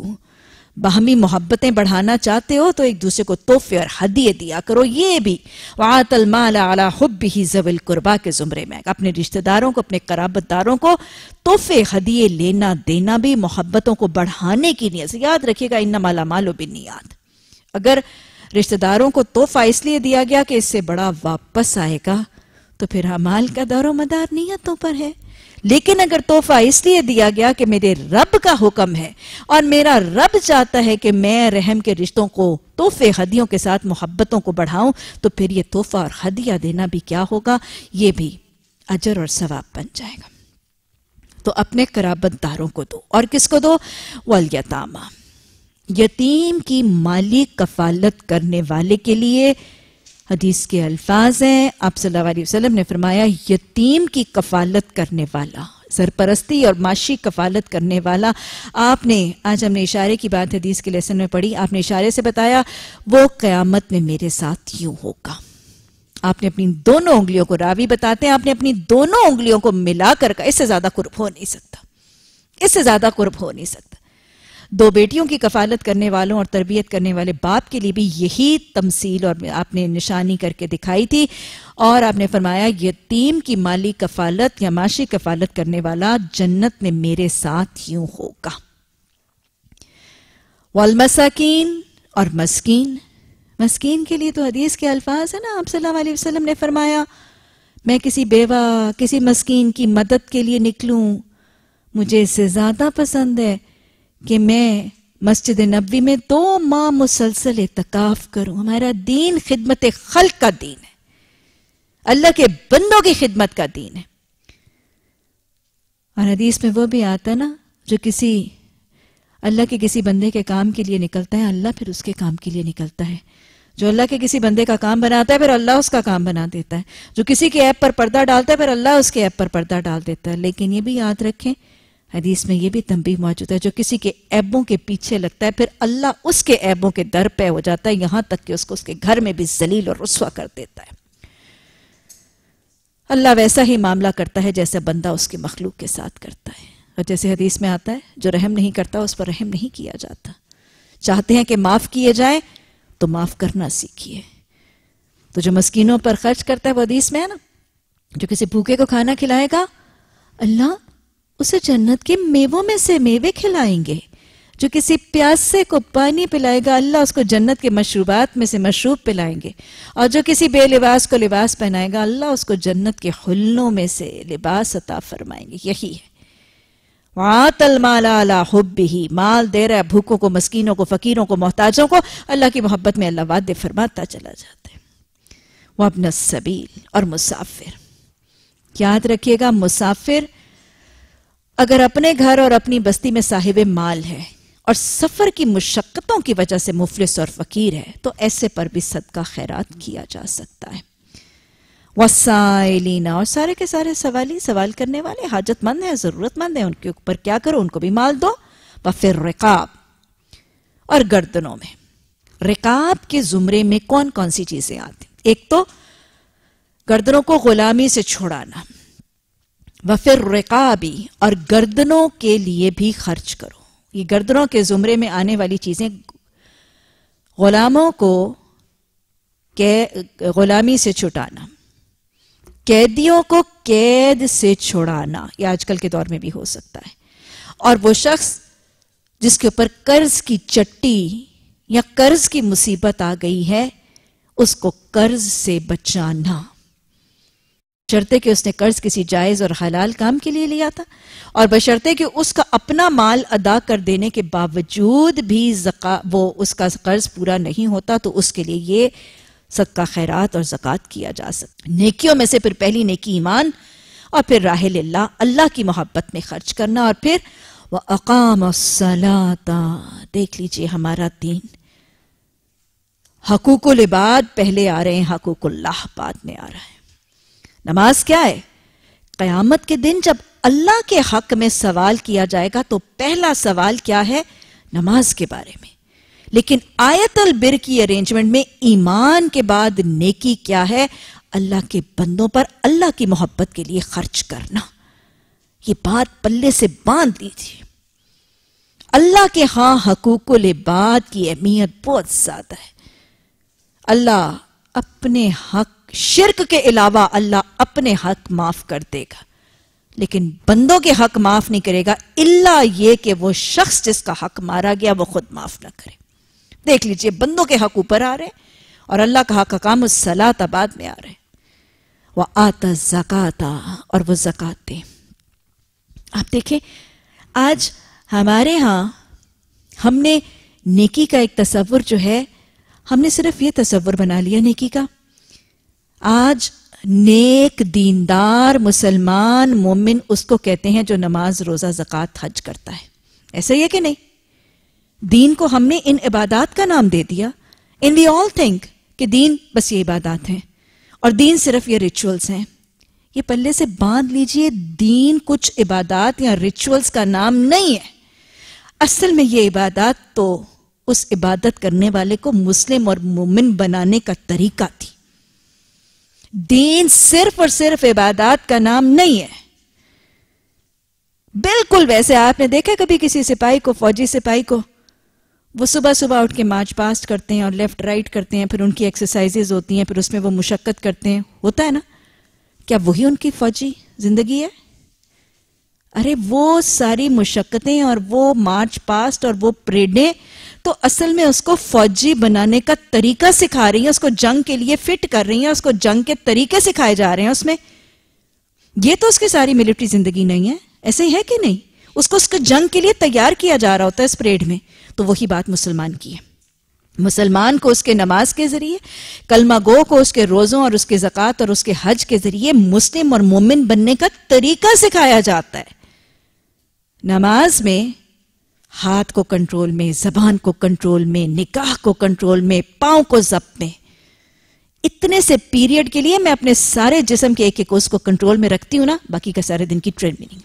बाहमी मोहब्बतें बढ़ाना चाहते हो तो एक दूसरे को तोहफे और हदिये दिया करो ये भी वातल माला आला हब ही जविल कुर्बा के जुमरे में अपने रिश्तेदारों को अपने कराबतदारों को तोहफे हदिये लेना देना भी मोहब्बतों को बढ़ाने की नीयत याद रखिएगा इन माला मालो बिन नियाद अगर रिश्तेदारों को तोहफा इसलिए दिया गया कि इससे बड़ा वापस आएगा तो फिर हमाल का दारो मदार नीयतों पर है लेकिन अगर तोहफा इसलिए दिया गया कि मेरे रब का हुक्म है और मेरा रब चाहता है कि मैं रहम के रिश्तों को तोहफे हदियों के साथ मोहब्बतों को बढ़ाऊं तो फिर ये तोहफा और हदिया देना भी क्या होगा ये भी अजर और सवाब बन जाएगा तो अपने कराबतदारों को दो और किसको दो वल यतीम की माली कफालत करने वाले के लिए हदीस के अल्फाज हैं आप सल्लल्लाहु अलैहि वसल्लम ने फरमाया यतीम की कफालत करने वाला सरपरस्ती और माशी कफालत करने वाला आपने आज हमने इशारे की बात हदीस के लेसन में पढ़ी आपने इशारे से बताया वो क़यामत में मेरे साथ यूं होगा आपने अपनी दोनों उंगलियों को रावी बताते हैं आपने अपनी दोनों उंगलियों को मिलाकर इससे ज्यादा कुर्ब हो नहीं सकता इससे ज्यादा कुर्ब हो नहीं सकता दो बेटियों की कफालत करने वालों और तरबियत करने वाले बाप के लिए भी यही तमसील और आपने निशानी करके दिखाई थी और आपने फरमाया यतीम की माली कफालत या माशी कफालत करने वाला जन्नत में मेरे साथ यूं होगा वालमसाकीन और मस्किन मस्किन के लिए तो हदीस के अल्फाज है ना आप सल्लल्लाहु अलैहि वसल्लम ने फरमाया मैं किसी बेवा किसी मस्किन की मदद के लिए निकलूं मुझे इससे ज़्यादा पसंद है कि मैं मस्जिद नबी में दो माह मुसलसल इतकाफ करूं हमारा दीन खिदमत खल का दीन है अल्लाह के बंदों की खिदमत का दीन है और हदीस में वो भी आता ना जो किसी अल्लाह के किसी बंदे के काम के लिए निकलता है अल्लाह फिर उसके काम के लिए निकलता है जो अल्लाह के किसी बंदे का काम बनाता है फिर अल्लाह उसका काम बना देता है जो किसी के ऐप पर पर्दा डालता है फिर अल्लाह उसके ऐप पर पर्दा डाल देता है लेकिन ये भी याद रखें हदीस में यह भी तंबी मौजूद है जो किसी के ऐबों के पीछे लगता है फिर अल्लाह उसके ऐबों के दर पे हो जाता है यहां तक कि उसको उसके घर में भी जलील और रसवा कर देता है अल्लाह वैसा ही मामला करता है जैसे बंदा उसके मखलूक के साथ करता है और जैसे हदीस में आता है जो रहम नहीं करता उस पर रहम नहीं किया जाता चाहते हैं कि माफ़ किए जाए तो माफ़ करना सीखिए तो जो मस्किनों पर खर्च करता है वो हदीस में है ना जो किसी भूखे को खाना खिलाएगा अल्लाह उसे जन्नत के मेवों में से मेवे खिलाएंगे जो किसी प्यासे को पानी पिलाएगा अल्लाह उसको जन्नत के मशरूबात में से मशरूब पिलाएंगे और जो किसी बेलिबास को लिबास पहनाएगा अल्लाह उसको जन्नत के खुल्लों में से लिबास अता फरमाएंगे यही है वहाँ तलमाला ही माल दे रहा है भूखों को मस्कीनों को फ़कीरों को मोहताजों को अल्लाह की मोहब्बत में अल्लाह वाद फरमाता चला जाता है वह अपना सबील और मुसाफिर याद रखिएगा मुसाफिर अगर अपने घर और अपनी बस्ती में साहिब माल है और सफर की मुशक्क़तों की वजह से मुफलिस और फकीर है तो ऐसे पर भी सदका खैरात किया जा सकता है वसाइलीना और सारे के सारे सवाल ही सवाल करने वाले हाजतमंद हैं ज़रूरतमंद हैं उनके ऊपर क्या करो उनको भी माल दो व फिर रिकाब और गर्दनों में रिकाब के ज़ुमरे में कौन कौन सी चीज़ें आती एक तो गर्दनों को ग़ुलामी से छुड़ाना व फिर रिकाबी और गर्दनों के लिए भी खर्च करो ये गर्दनों के जुमरे में आने वाली चीज़ें गुलामों को गुलामी से छुटाना कैदियों को कैद से छुड़ाना ये आजकल के दौर में भी हो सकता है और वो शख्स जिसके ऊपर कर्ज की चट्टी या कर्ज की मुसीबत आ गई है उसको कर्ज से बचाना शर्ते कि उसने कर्ज किसी जायज़ और हलाल काम के लिए लिया था और बशर्ते कि उसका अपना माल अदा कर देने के बावजूद भी जका वो उसका कर्ज पूरा नहीं होता तो उसके लिए ये सदका खैरात और जक़ात किया जा सकता नेकियों में से फिर पहली नेकी ईमान और फिर राहल अल्लाह अल्लाह की मोहब्बत में खर्च करना और फिर वह अकाम सलाता देख लीजिए हमारा दीन हकूकुल इबाद पहले आ रहे हैं हकूकुल्लाह बाद में आ रहा है नमाज क्या है कयामत के दिन जब अल्लाह के हक में सवाल किया जाएगा तो पहला सवाल क्या है नमाज के बारे में लेकिन आयतल बिर की अरेंजमेंट में ईमान के बाद नेकी क्या है अल्लाह के बंदों पर अल्लाह की मोहब्बत के लिए खर्च करना ये बात पल्ले से बांध दीजिए अल्लाह के हां हकूक लिबाद की अहमियत बहुत ज्यादा है अल्लाह अपने हक शिरक के अलावा अल्लाह अपने हक माफ कर देगा लेकिन बंदों के हक माफ नहीं करेगा इल्ला ये कि वो शख्स जिसका हक मारा गया वो खुद माफ ना करे देख लीजिए बंदों के हक ऊपर आ रहे हैं और अल्लाह का हक काम उस सलात आबाद में आ रहे हैं वह आता जकाता और वो जक़ात आप देखें आज हमारे यहाँ हमने नेकी का एक तस्वुर जो है हमने सिर्फ ये तस्वुर बना लिया नेकी का आज नेक दीनदार मुसलमान मोमिन उसको कहते हैं जो नमाज रोज़ा ज़क़ात हज करता है ऐसा ही है कि नहीं दीन को हमने इन इबादत का नाम दे दिया इन वी ऑल थिंक कि दीन बस ये इबादत हैं और दीन सिर्फ ये रिचुअल्स हैं ये पल्ले से बांध लीजिए दीन कुछ इबादत या रिचुअल्स का नाम नहीं है असल में ये इबादत तो उस इबादत करने वाले को मुस्लिम और मोमिन बनाने का तरीका थी दीन सिर्फ और सिर्फ इबादत का नाम नहीं है बिल्कुल वैसे आपने देखा कभी किसी सिपाही को फौजी सिपाही को वो सुबह सुबह उठ के मार्च पास्ट करते हैं और लेफ्ट राइट करते हैं फिर उनकी एक्सरसाइजेज होती हैं फिर उसमें वो मुशक्क़त करते हैं होता है ना क्या वही उनकी फौजी जिंदगी है अरे वो सारी मुशक्क़तें और वो मार्च पास्ट और वो परेडें तो असल में उसको फौजी बनाने का तरीका सिखा रही है उसको जंग के लिए फिट कर रही है उसको जंग के तरीके सिखाए जा रहे हैं उसमें ये तो उसकी सारी मिलिट्री जिंदगी नहीं है ऐसे ही है कि नहीं उसको उसके जंग के लिए तैयार किया जा रहा होता है इस परेड में तो वही बात मुसलमान की है मुसलमान को उसके नमाज के जरिए कलमा गो को उसके रोज़ों और उसके जक़ात और उसके हज के जरिए मुस्लिम और मोमिन बनने का तरीका सिखाया जाता है नमाज में हाथ को कंट्रोल में जबान को कंट्रोल में निकाह को कंट्रोल में पांव को जब्त में इतने से पीरियड के लिए मैं अपने सारे जिसम के एक एक उसको कंट्रोल में रखती हूं ना बाकी का सारे दिन की ट्रेनिंग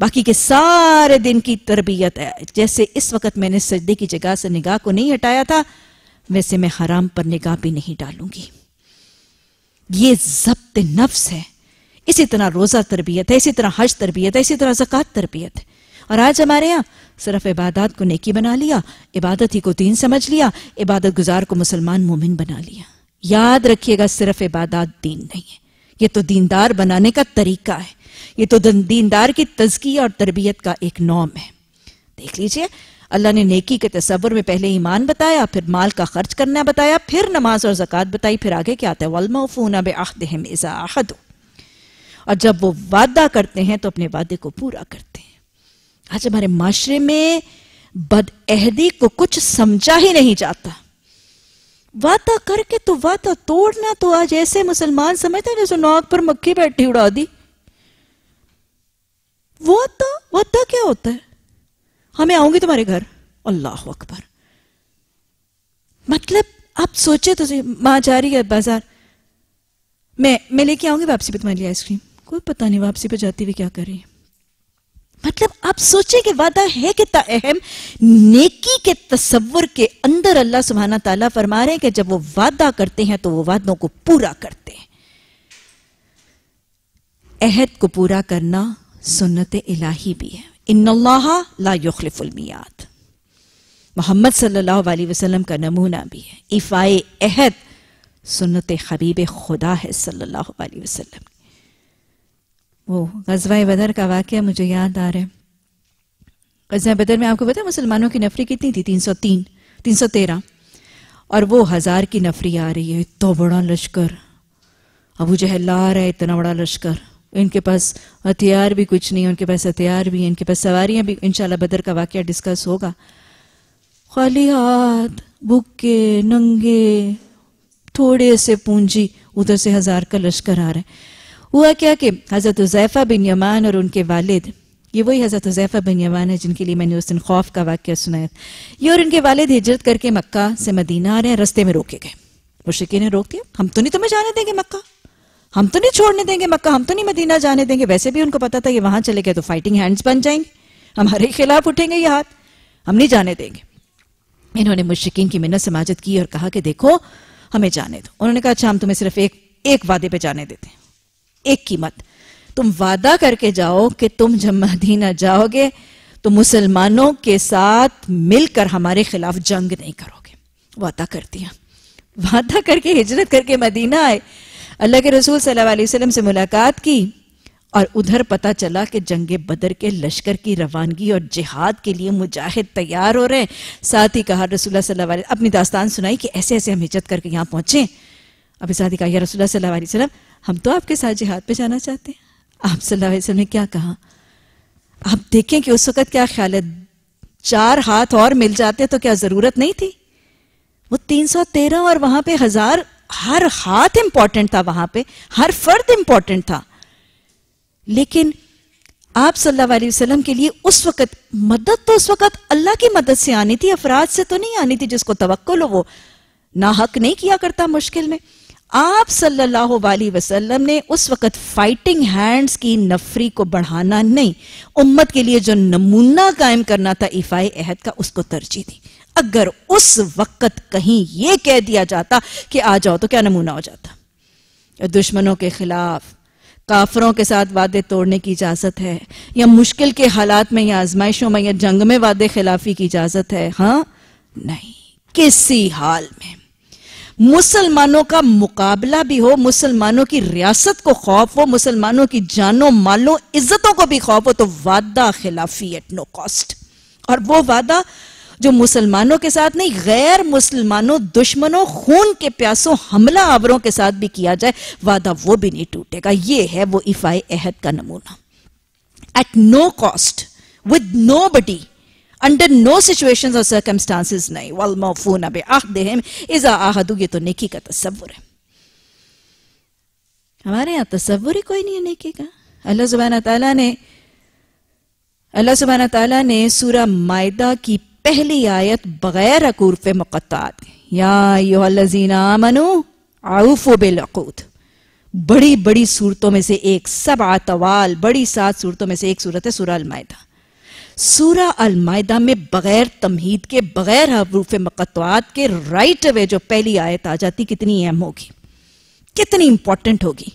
बाकी के सारे दिन की तरबियत है जैसे इस वक्त मैंने सजदे की जगह से निगाह को नहीं हटाया था वैसे मैं हराम पर निगाह भी नहीं डालूंगी ये जब्त नफ्स है इसी तरह रोज़ा तरबियत है इसी तरह हज तरबियत है इसी तरह जक़ात तरबियत है और आज हमारे यहाँ सिर्फ इबादत को नेकी बना लिया इबादत ही को दीन समझ लिया इबादत गुजार को मुसलमान मोमिन बना लिया याद रखिएगा सिर्फ इबादत दीन नहीं है ये तो दीनदार बनाने का तरीका है ये तो दीनदार की तजकी और तरबियत का एक नॉम है देख लीजिए अल्लाह ने नेकी के तस्वर में पहले ईमान बताया फिर माल का खर्च करना बताया फिर नमाज और जक़ात बताई फिर आगे क्या आता है वलमा फूना बेहद आहदू और जब वो वादा करते हैं तो अपने वादे को पूरा करते हैं आज हमारे माशरे में बदअहदी को कुछ समझा ही नहीं जाता वादा करके तो वादा तोड़ना तो आज ऐसे मुसलमान समझते हैं जैसे नाक पर मक्खी बैठी उड़ा दी वादा वादा क्या होता है हमें आऊंगी तुम्हारे घर अल्लाह अकबर मतलब आप सोचे तो माँ जा रही है बाजार मैं मैं लेके आऊंगी वापसी पे तुम्हारे लिए आइसक्रीम कोई पता नहीं वापसी पे जाती हुई क्या करें मतलब आप सोचें कि वादा है कितना अहम नेकी के तस्वर के अंदर अल्लाह सुबहाना ताला फरमा रहे हैं कि जब वो वादा करते हैं तो वो वादों को पूरा करते हैं अहद को पूरा करना सुन्नत इलाही भी है इन ला युखलिफुल मियाद मोहम्मद सल्लल्लाहु अलैहि वसल्लम का नमूना भी है इफ़ाए अहद सुन्नत हबीब खुदा है सल्लल्लाहु अलैहि वसल्लम वो गजवा बदर का वाक्य मुझे याद आ रहा है गजवा बदर में आपको पता है मुसलमानों की नफरी कितनी थी तीन सौ तीन तीन सौ तेरह और वो हज़ार की नफरी आ रही है इतना बड़ा लश्कर अबू जहल आ रहा है इतना बड़ा लश्कर इनके पास हथियार भी कुछ नहीं उनके पास हथियार भी इनके पास सवारियां भी इन बदर का वाक्य डिस्कस होगा खाली हाथ भूखे नंगे थोड़े से पूंजी उधर से हज़ार का लश्कर आ रहा है हुआ क्या कि हज़रत उज़ैफ़ा बिन यमान और उनके वालिद ये वही हज़रत उज़ैफ़ा बिन यमान है जिनके लिए मैंने उस दिन खौफ का वाक्य सुनाया ये और इनके वालिद हिजरत करके मक्का से मदीना आ रहे हैं रस्ते में रोके गए मुशिकी ने रोक दिया हम तो नहीं तुम्हें जाने देंगे मक्का हम तो नहीं छोड़ने देंगे मक्का हम तो नहीं मदीना जाने देंगे वैसे भी उनको पता था कि वहां चले गए तो फाइटिंग हैंड्स बन जाएंगे हमारे खिलाफ उठेंगे ये हाथ हम नहीं जाने देंगे इन्होंने मुश्किन की मिन्नत समाजत की और कहा कि देखो हमें जाने दो उन्होंने कहा अच्छा हम तुम्हें सिर्फ एक एक वादे पे जाने देते हैं एक कीमत तुम वादा करके जाओ कि तुम जब मदीना जाओगे तो मुसलमानों के साथ मिलकर हमारे खिलाफ जंग नहीं करोगे वादा कर दिया वादा करके हिजरत करके मदीना आए अल्लाह के रसूल सल्लल्लाहु अलैहि वसल्लम से मुलाकात की और उधर पता चला कि जंग बदर के लश्कर की रवानगी और जिहाद के लिए मुजाहिद तैयार हो रहे हैं साथ ही कहा रसुल्ला सल्लल्लाहु अलैहि अपनी दास्तान सुनाई कि ऐसे ऐसे हम हिजरत करके यहाँ पहुंचे अभी साथ ही कहा रसुल्ला सल्लल्लाहु अलैहि वसल्लम हम तो आपके साथ जिहाद पे जाना चाहते हैं आप सल्लल्लाहु अलैहि वसल्लम ने क्या कहा आप देखें कि उस वक़्त क्या ख्याल है चार हाथ और मिल जाते तो क्या ज़रूरत नहीं थी वो तीन सौ तेरह और वहां पे हज़ार हर हाथ इंपॉर्टेंट था वहां पे हर फर्द इंपॉर्टेंट था लेकिन आप सल्लल्लाहु अलैहि वसल्लम के लिए उस वक़्त मदद तो उस वक़्त अल्लाह की मदद से आनी थी अफराद से तो नहीं आनी थी जिसको तवक्कुल हो वो ना हक नहीं किया करता मुश्किल में आप सल्लल्लाहु अलैहि वसल्लम ने उस वक़्त फाइटिंग हैंड्स की नफरी को बढ़ाना नहीं उम्मत के लिए जो नमूना कायम करना था इफाई अहद का उसको तरजीह दी अगर उस वक़्त कहीं ये कह दिया जाता कि आ जाओ तो क्या नमूना हो जाता दुश्मनों के खिलाफ काफरों के साथ वादे तोड़ने की इजाज़त है या मुश्किल के हालात में या आजमाइशों में या जंग में वादे खिलाफी की इजाज़त है हाँ नहीं किसी हाल में मुसलमानों का मुकाबला भी हो मुसलमानों की रियासत को खौफ हो मुसलमानों की जानों मालों इज्जतों को भी खौफ हो तो वादा खिलाफी एट नो कॉस्ट और वो वादा जो मुसलमानों के साथ नहीं गैर मुसलमानों दुश्मनों खून के प्यासों हमला आवरों के साथ भी किया जाए वादा वो भी नहीं टूटेगा ये है वो इफाई अहद का नमूना at no cost with nobody under no situation और सर्कमस्टांसिस नहीं वल मौफून अब आहदेहम इजा आहदू ये तो नेकी का तस्वुर है हमारे यहां तस्वुर ही कोई नहीं है नेकी का अल्लाह सुबहान तला ने अल्लाह सुबहान तला ने सूरा मायदा की पहली आयत बगैर अकूरफ मुकत्तात याजीना मनु आउफ बेलकूत बड़ी बड़ी सूरतों में से एक सब आतवाल बड़ी सात सूरतों में से एक सूरत है सूरा अलमायदा सूरा अलमायदा में बगैर तमहीद के बगैर हरूफ मकतवात के राइट अवे जो पहली आयत आ जाती कितनी अहम होगी कितनी इंपॉर्टेंट होगी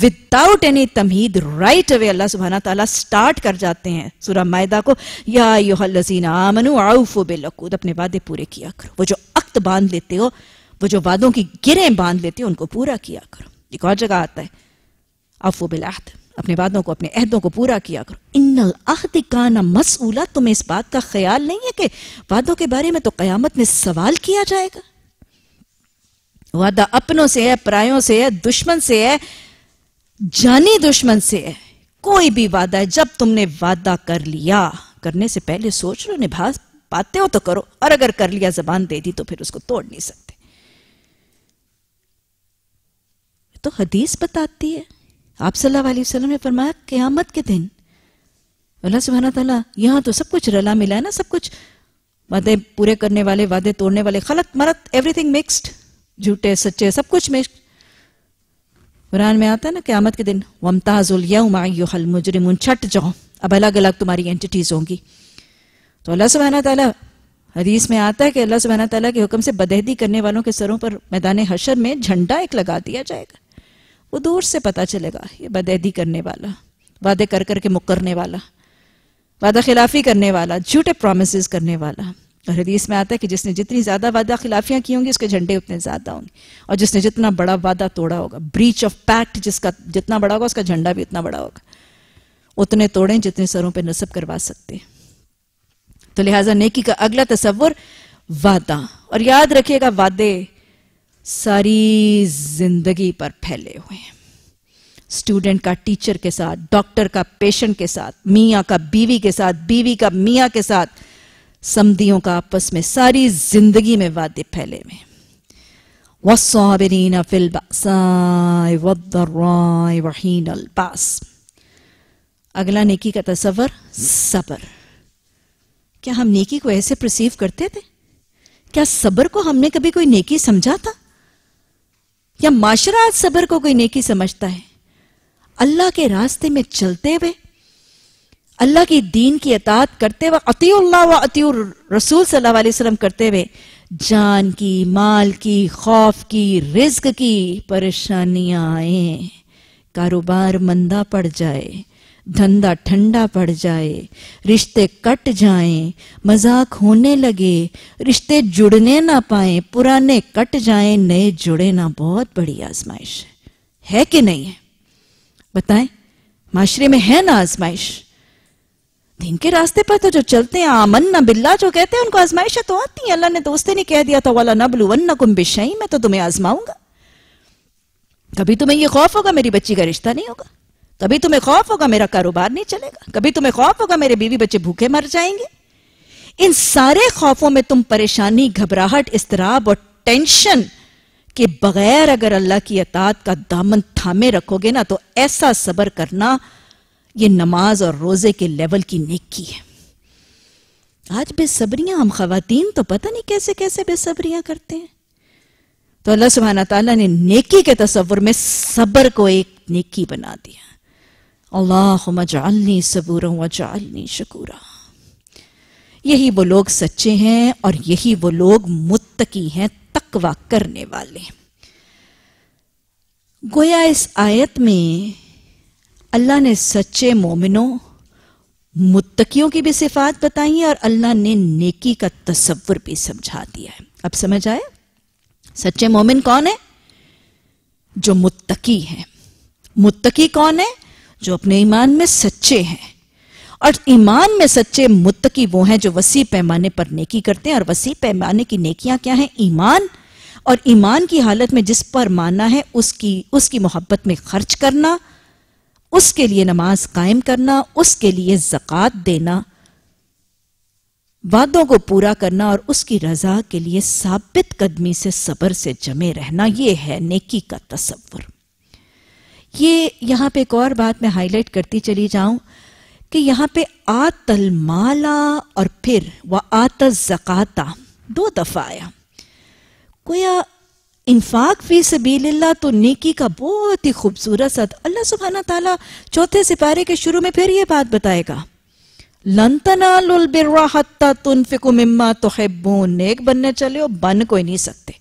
विदाउट एनी तमहीद राइट अवे अल्लाह सुबहाना तला स्टार्ट कर जाते हैं सूरा मायदा को या योहल्लजीन आमनु आउफो बेलकूद अपने वादे पूरे किया करो वो जो अक्त बांध लेते हो वो जो वादों की गिरें बांध लेते हो उनको पूरा किया करो एक और जगह आता है आफो बिलाहद अपने वादों को अपने अहदों को पूरा किया करो इन अहद मसूला तुम्हें इस बात का ख्याल नहीं है कि वादों के बारे में तो क़यामत में सवाल किया जाएगा वादा अपनों से है परायों से है दुश्मन से है जानी दुश्मन से है कोई भी वादा है जब तुमने वादा कर लिया करने से पहले सोच लो निभा पाते हो तो करो और अगर कर लिया जबान दे दी तो फिर उसको तोड़ नहीं सकते तो हदीस बताती है आप सल्लल्लाहु अलैहि वसल्लम ने फरमाया क़यामत के दिन अल्लाह सुबहान तला यहाँ तो सब कुछ रला मिला है ना सब कुछ वादे पूरे करने वाले वादे तोड़ने वाले खलत मरत एवरीथिंग मिक्स्ड झूठे सच्चे सब कुछ मिक्स्ड कुरान में आता है ना क्यामत के दिन वमताजुल हल मुजरिम छट जाओ अब अलग अलग तुम्हारी एंटिटीज होंगी तो अल्लाह सुबहान तला हदीस में आता है कि अल्लाह सुबहान तला के हुक्म से बदहदी करने वालों के सरों पर मैदान हशर में झंडा एक लगा दिया जाएगा वो दूर से पता चलेगा ये बदैदी करने वाला वादे कर करके मुकरने वाला वादा खिलाफी करने वाला झूठे प्रोमिस करने वाला और हदीस में आता है कि जिसने जितनी ज़्यादा वादा खिलाफियां की होंगी उसके झंडे उतने ज़्यादा होंगे और जिसने जितना बड़ा वादा तोड़ा होगा ब्रीच ऑफ पैक्ट जिसका जितना बड़ा होगा उसका झंडा भी उतना बड़ा होगा उतने तोड़े जितने सरों पर नसब करवा सकते तो लिहाजा नेकी का अगला तस्वुर वादा और याद रखिएगा वादे सारी जिंदगी पर फैले हुए हैं स्टूडेंट का टीचर के साथ डॉक्टर का पेशेंट के साथ मियाँ का बीवी के साथ बीवी का मियाँ के साथ समदियों का आपस में सारी जिंदगी में वादे फैले हुए वसाबरीन फिल अगला नेकी का तस्वर सबर क्या हम नेकी को ऐसे प्रसीव करते थे क्या सबर को हमने कभी कोई नेकी समझा था या माशरा आज सबर को कोई नेकी समझता है अल्लाह के रास्ते में चलते हुए अल्लाह की दीन की अतात करते हुए अतील्ला व अती रसूल सल्लल्लाहु अलैहि वसल्लम करते हुए जान की माल की खौफ की रिज्क की परेशानियां आए कारोबार मंदा पड़ जाए धंधा ठंडा पड़ जाए रिश्ते कट जाएं, मजाक होने लगे रिश्ते जुड़ने ना पाए पुराने कट जाएं, नए जुड़े ना बहुत बड़ी आजमाइश है है कि नहीं है बताएं माशरे में है ना आजमाइश दिन के रास्ते पर तो जो चलते हैं आमन ना बिल्ला जो कहते हैं उनको आजमाइशें तो आती हैं अल्लाह ने दोस्ते नहीं कह दिया था वाला न वन्ना वन मैं तो तुम्हें आजमाऊंगा कभी तुम्हें यह खौफ होगा मेरी बच्ची का रिश्ता नहीं होगा कभी तुम्हें खौफ होगा मेरा कारोबार नहीं चलेगा कभी तुम्हें खौफ होगा मेरे बीवी बच्चे भूखे मर जाएंगे इन सारे खौफों में तुम परेशानी घबराहट इसतराब और टेंशन के बगैर अगर अल्लाह की अतात का दामन थामे रखोगे ना तो ऐसा सबर करना ये नमाज और रोजे के लेवल की नेकी है आज बेसब्रियां हम खातन तो पता नहीं कैसे कैसे बेसब्रियां करते हैं तो अल्लाह सुबहाना तला ने नेकी के तस्वर में सबर को एक नेकी बना दिया जअलनी सबूरा सबूर जअलनी शकूरा यही वो लोग सच्चे हैं और यही वो लोग मुत्तकी हैं तकवा करने वाले गोया इस आयत में अल्लाह ने सच्चे मोमिनों मुत्तकियों की भी सिफात बताई है और अल्लाह ने नेकी का तस्वुर भी समझा दिया है अब समझ आए सच्चे मोमिन कौन है जो मुत्तकी है मुत्तकी कौन है जो अपने ईमान में सच्चे हैं और ईमान में सच्चे मुत्तकी वो हैं जो वसी पैमाने पर नेकी करते हैं और वसी पैमाने की नेकियां क्या हैं ईमान और ईमान की हालत में जिस पर मानना है उसकी उसकी मोहब्बत में खर्च करना उसके लिए नमाज कायम करना उसके लिए जक़ात देना वादों को पूरा करना और उसकी रजा के लिए साबित कदमी से सब्र से जमे रहना यह है नेकी का तस्वुर ये यहाँ पे एक और बात मैं हाईलाइट करती चली जाऊं कि यहाँ पे आतल माला और फिर व आत जक़ाता दो दफ़ा आया कोया इन्फाक फी सबील्ला तो नेकी का बहुत ही खूबसूरत सद अल्लाह सुबहाना ताला चौथे सिपारे के शुरू में फिर ये बात बताएगा लंतना तुनफिको मिम्मा तो है बोन नेक बनने चले हो बन कोई नहीं सकते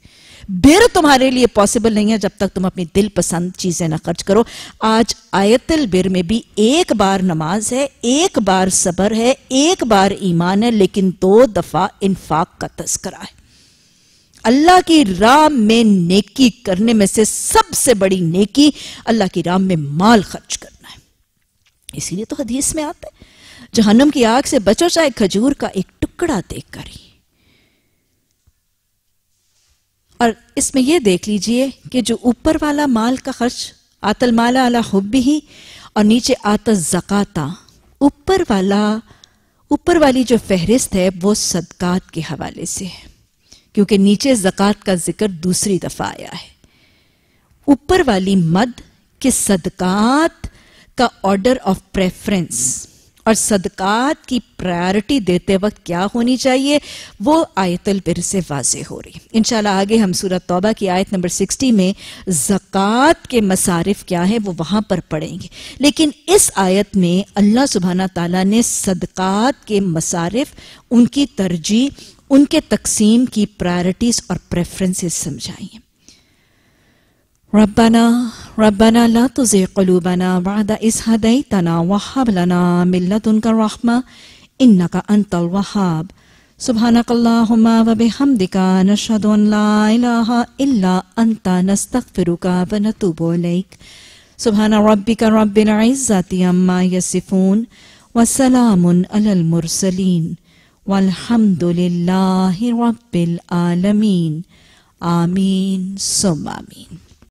बिर तुम्हारे लिए पॉसिबल नहीं है जब तक तुम अपनी दिल पसंद चीजें ना खर्च करो आज आयतल बिर में भी एक बार नमाज है एक बार सबर है एक बार ईमान है लेकिन दो दफा इन्फाक का तस्करा है अल्लाह की राम में नेकी करने में से सबसे बड़ी नेकी अल्लाह की राम में माल खर्च करना है इसीलिए तो हदीस में आता है जहनम की आग से बचो चाहे खजूर का एक टुकड़ा देख कर ही और इसमें यह देख लीजिए कि जो ऊपर वाला माल का खर्च आतल माला अला हुबी ही और नीचे आतल जक़ाता ऊपर वाला ऊपर वाली जो फहरिस्त है वो सदक़ात के हवाले से है क्योंकि नीचे जकवात का जिक्र दूसरी दफ़ा आया है ऊपर वाली मद के सदक़ात का ऑर्डर ऑफ प्रेफरेंस और सदकात की प्रायोरिटी देते वक्त क्या होनी चाहिए वो आयतल बिर से वाजे हो रही इनशाला आगे हम सूरत तौबा की आयत नंबर 60 में ज़क़़त के मसारिफ क्या है वो वहाँ पर पढ़ेंगे लेकिन इस आयत में अल्लाह सुबहाना तला ने सदकात के मसारिफ उनकी तरजीह उनके तकसीम की प्रायोरिटीज़ और प्रेफरेंसेस समझाई हैं रब्बना रब्बना ला तुज़िग़ क़ुलूबना बअद इज़ हदैतना वहब लना मिन लदुनका रहमा इन्नका अंतल वहहब सुबहानकल्लाहुम्मा व बिहम्दिका नशहदु अन ला इलाहा इल्ला अंता नस्तग़फिरुका व नतूबु इलैक सुबहान रब्बिका रब्बिल इज़्ज़ति अम्मा यसिफून व सलामुन अलल मुरसलीन वल्हम्दुलिल्लाहि रब्बिल आलमीन आमीन सुम्मा